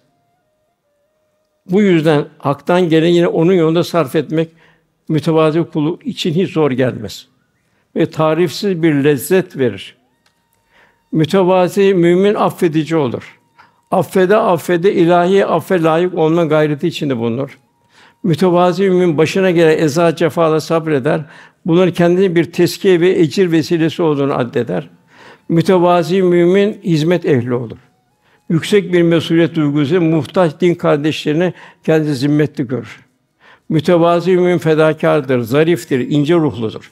Bu yüzden haktan gelen yine onun yolunda sarf etmek mütevazi kulu için hiç zor gelmez ve tarifsiz bir lezzet verir. Mütevazi mümin affedici olur. Affede affede ilahi affe layık olma gayreti içinde bulunur. Mütevazi mümin başına gelen eza cefala sabreder. Bunların kendini bir teskiye ve ecir vesilesi olduğunu addeder. Mütevazi mümin hizmet ehli olur. Yüksek bir mesuliyet duygusu muhtaç din kardeşlerine kendi zimmetli görür. Mütevazi mümin fedakardır, zariftir, ince ruhludur.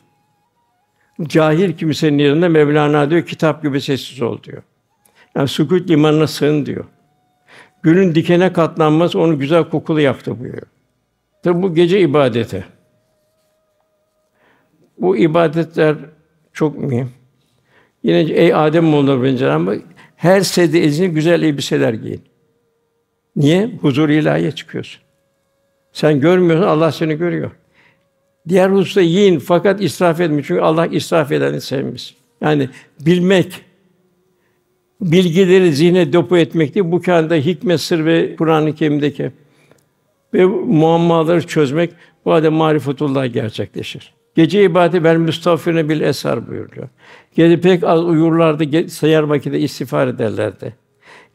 Cahil kimsenin yerinde Mevlana diyor kitap gibi sessiz ol diyor. Yani sükût limanına sığın diyor. Günün dikene katlanmaz, onu güzel kokulu yaptı buyuruyor. Tabi bu gece ibadete. Bu ibadetler çok mühim. Yine ey Adem oğulları ben Cenab-ı her secde güzel elbiseler giyin. Niye? Huzur ilahiye çıkıyorsun. Sen görmüyorsun, Allah seni görüyor. Diğer hususta yiyin fakat israf etme Çünkü Allah israf edeni sevmiş. Yani bilmek, bilgileri zihne depo etmek değil, bu kâinde hikmet, sır ve Kur'an-ı Kerim'deki ve muammaları çözmek bu halde marifetullah gerçekleşir. Gece ibadeti vel müstafirine bil esar buyuruyor. Gece pek az uyurlardı, sayar vakitte istiğfar ederlerdi.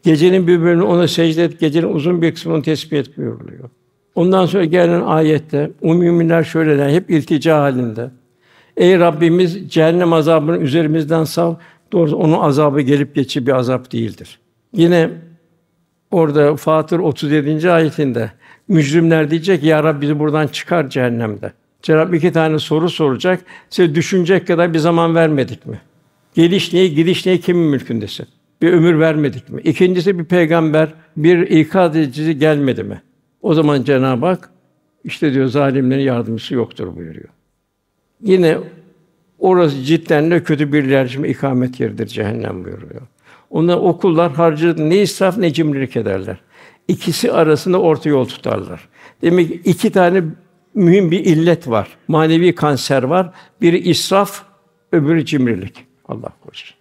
Gecenin bir bölümünü ona secde et, gecenin uzun bir kısmını tesbih et buyuruluyor. Ondan sonra gelen ayette umûminler şöyle der, hep iltica halinde. Ey Rabbimiz cehennem azabını üzerimizden sav. Doğrusu onun azabı gelip geçici bir azap değildir. Yine orada Fatır 37. ayetinde mücrimler diyecek ya Rabbi bizi buradan çıkar cehennemde. Cenab-ı iki tane soru soracak. Size düşünecek kadar bir zaman vermedik mi? Geliş niye, gidiş niye kimin mülkündesin? Bir ömür vermedik mi? İkincisi bir peygamber, bir ikaz edici gelmedi mi? O zaman Cenab-ı Hak işte diyor zalimlerin yardımcısı yoktur buyuruyor. Yine orası cidden de kötü bir yerleşim ikamet yeridir cehennem buyuruyor. Onlar okullar harcadı ne israf ne cimrilik ederler. İkisi arasında orta yol tutarlar. Demek ki iki tane mühim bir illet var. Manevi kanser var. Biri israf, öbürü cimrilik. Allah korusun.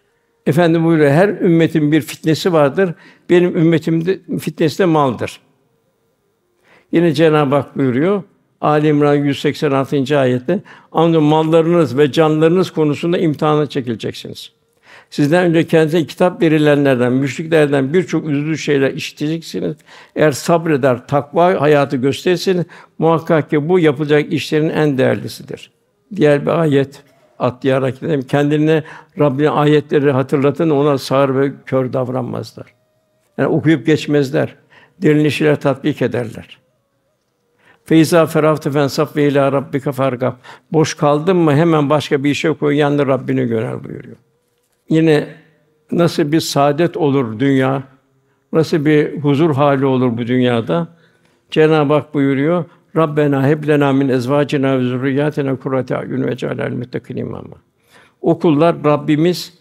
Efendim buyuruyor, her ümmetin bir fitnesi vardır. Benim ümmetimde fitnesi de maldır. Yine Cenab-ı Hak buyuruyor. Ali İmran 186. ayette, "Ancak mallarınız ve canlarınız konusunda imtihana çekileceksiniz." Sizden önce kendinize kitap verilenlerden, müşriklerden birçok üzücü şeyler işiteceksiniz. Eğer sabreder, takva hayatı gösterirseniz muhakkak ki bu yapılacak işlerin en değerlisidir. Diğer bir ayet atlayarak dedim kendine Rabbin ayetleri hatırlatın ona sağır ve kör davranmazlar. Yani okuyup geçmezler. Derinleşirler, tatbik ederler. Feyza ferafte fensaf ve ila rabbika fargab. Boş kaldın mı hemen başka bir işe koy yanına Rabbini görer buyuruyor yine nasıl bir saadet olur dünya, nasıl bir huzur hali olur bu dünyada? Cenab-ı Hak buyuruyor. Rabbena heb lena min ezvacina ve zurriyatina kurrate ayun ve cealel muttakin imama. O Rabbimiz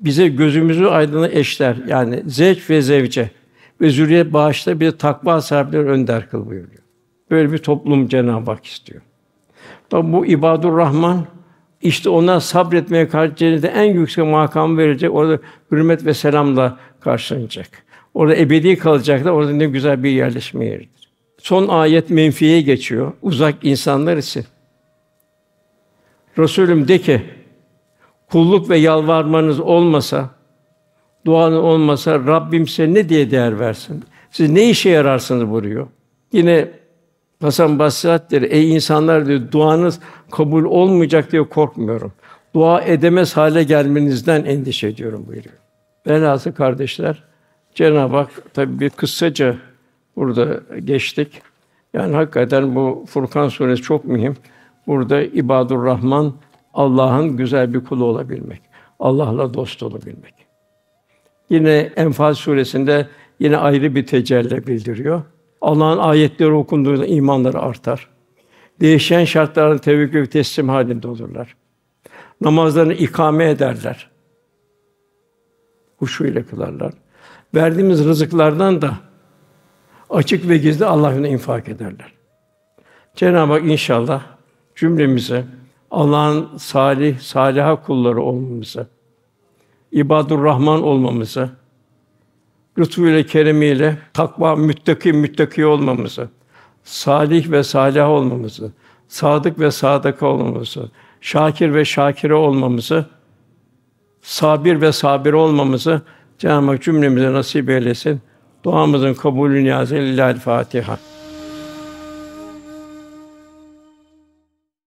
bize gözümüzü aydınla eşler. Yani zevç ve zevce ve zürriyet bağışta bir takva sahipleri önder kıl buyuruyor. Böyle bir toplum Cenab-ı Hak istiyor. Tabi bu ibadur Rahman işte ona sabretmeye karşı cennete en yüksek makam verecek. Orada hürmet ve selamla karşılanacak. Orada ebedi kalacaklar. Orada ne güzel bir yerleşme yeridir. Son ayet menfiye geçiyor. Uzak insanlar için. Resulüm de ki kulluk ve yalvarmanız olmasa, duanız olmasa Rabbim size ne diye değer versin? Siz ne işe yararsınız buyuruyor. Yine Hasan Basri ey insanlar diyor, duanız kabul olmayacak diye korkmuyorum. Dua edemez hale gelmenizden endişe ediyorum buyuruyor. Velhasıl kardeşler, Cenab-ı Hak tabii bir kısaca burada geçtik. Yani hakikaten bu Furkan suresi çok mühim. Burada ibadur Rahman Allah'ın güzel bir kulu olabilmek, Allah'la dost olabilmek. Yine Enfal suresinde yine ayrı bir tecelli bildiriyor. Allah'ın ayetleri okunduğunda imanları artar. Değişen şartlarda tevekkül ve teslim halinde olurlar. Namazlarını ikame ederler. Huşu ile kılarlar. Verdiğimiz rızıklardan da açık ve gizli Allah'ın infak ederler. Cenab-ı Hak inşallah cümlemize Allah'ın salih, saliha kulları olmamızı, ibadur Rahman olmamızı, lütfuyla, keremiyle takva, müttaki, müttaki olmamızı, salih ve salih olmamızı, sadık ve sadaka olmamızı, şakir ve şakire olmamızı, sabir ve sabir olmamızı Cenab-ı Hak cümlemize nasip eylesin. Duamızın kabulü niyazı Lillahi'l Fatiha.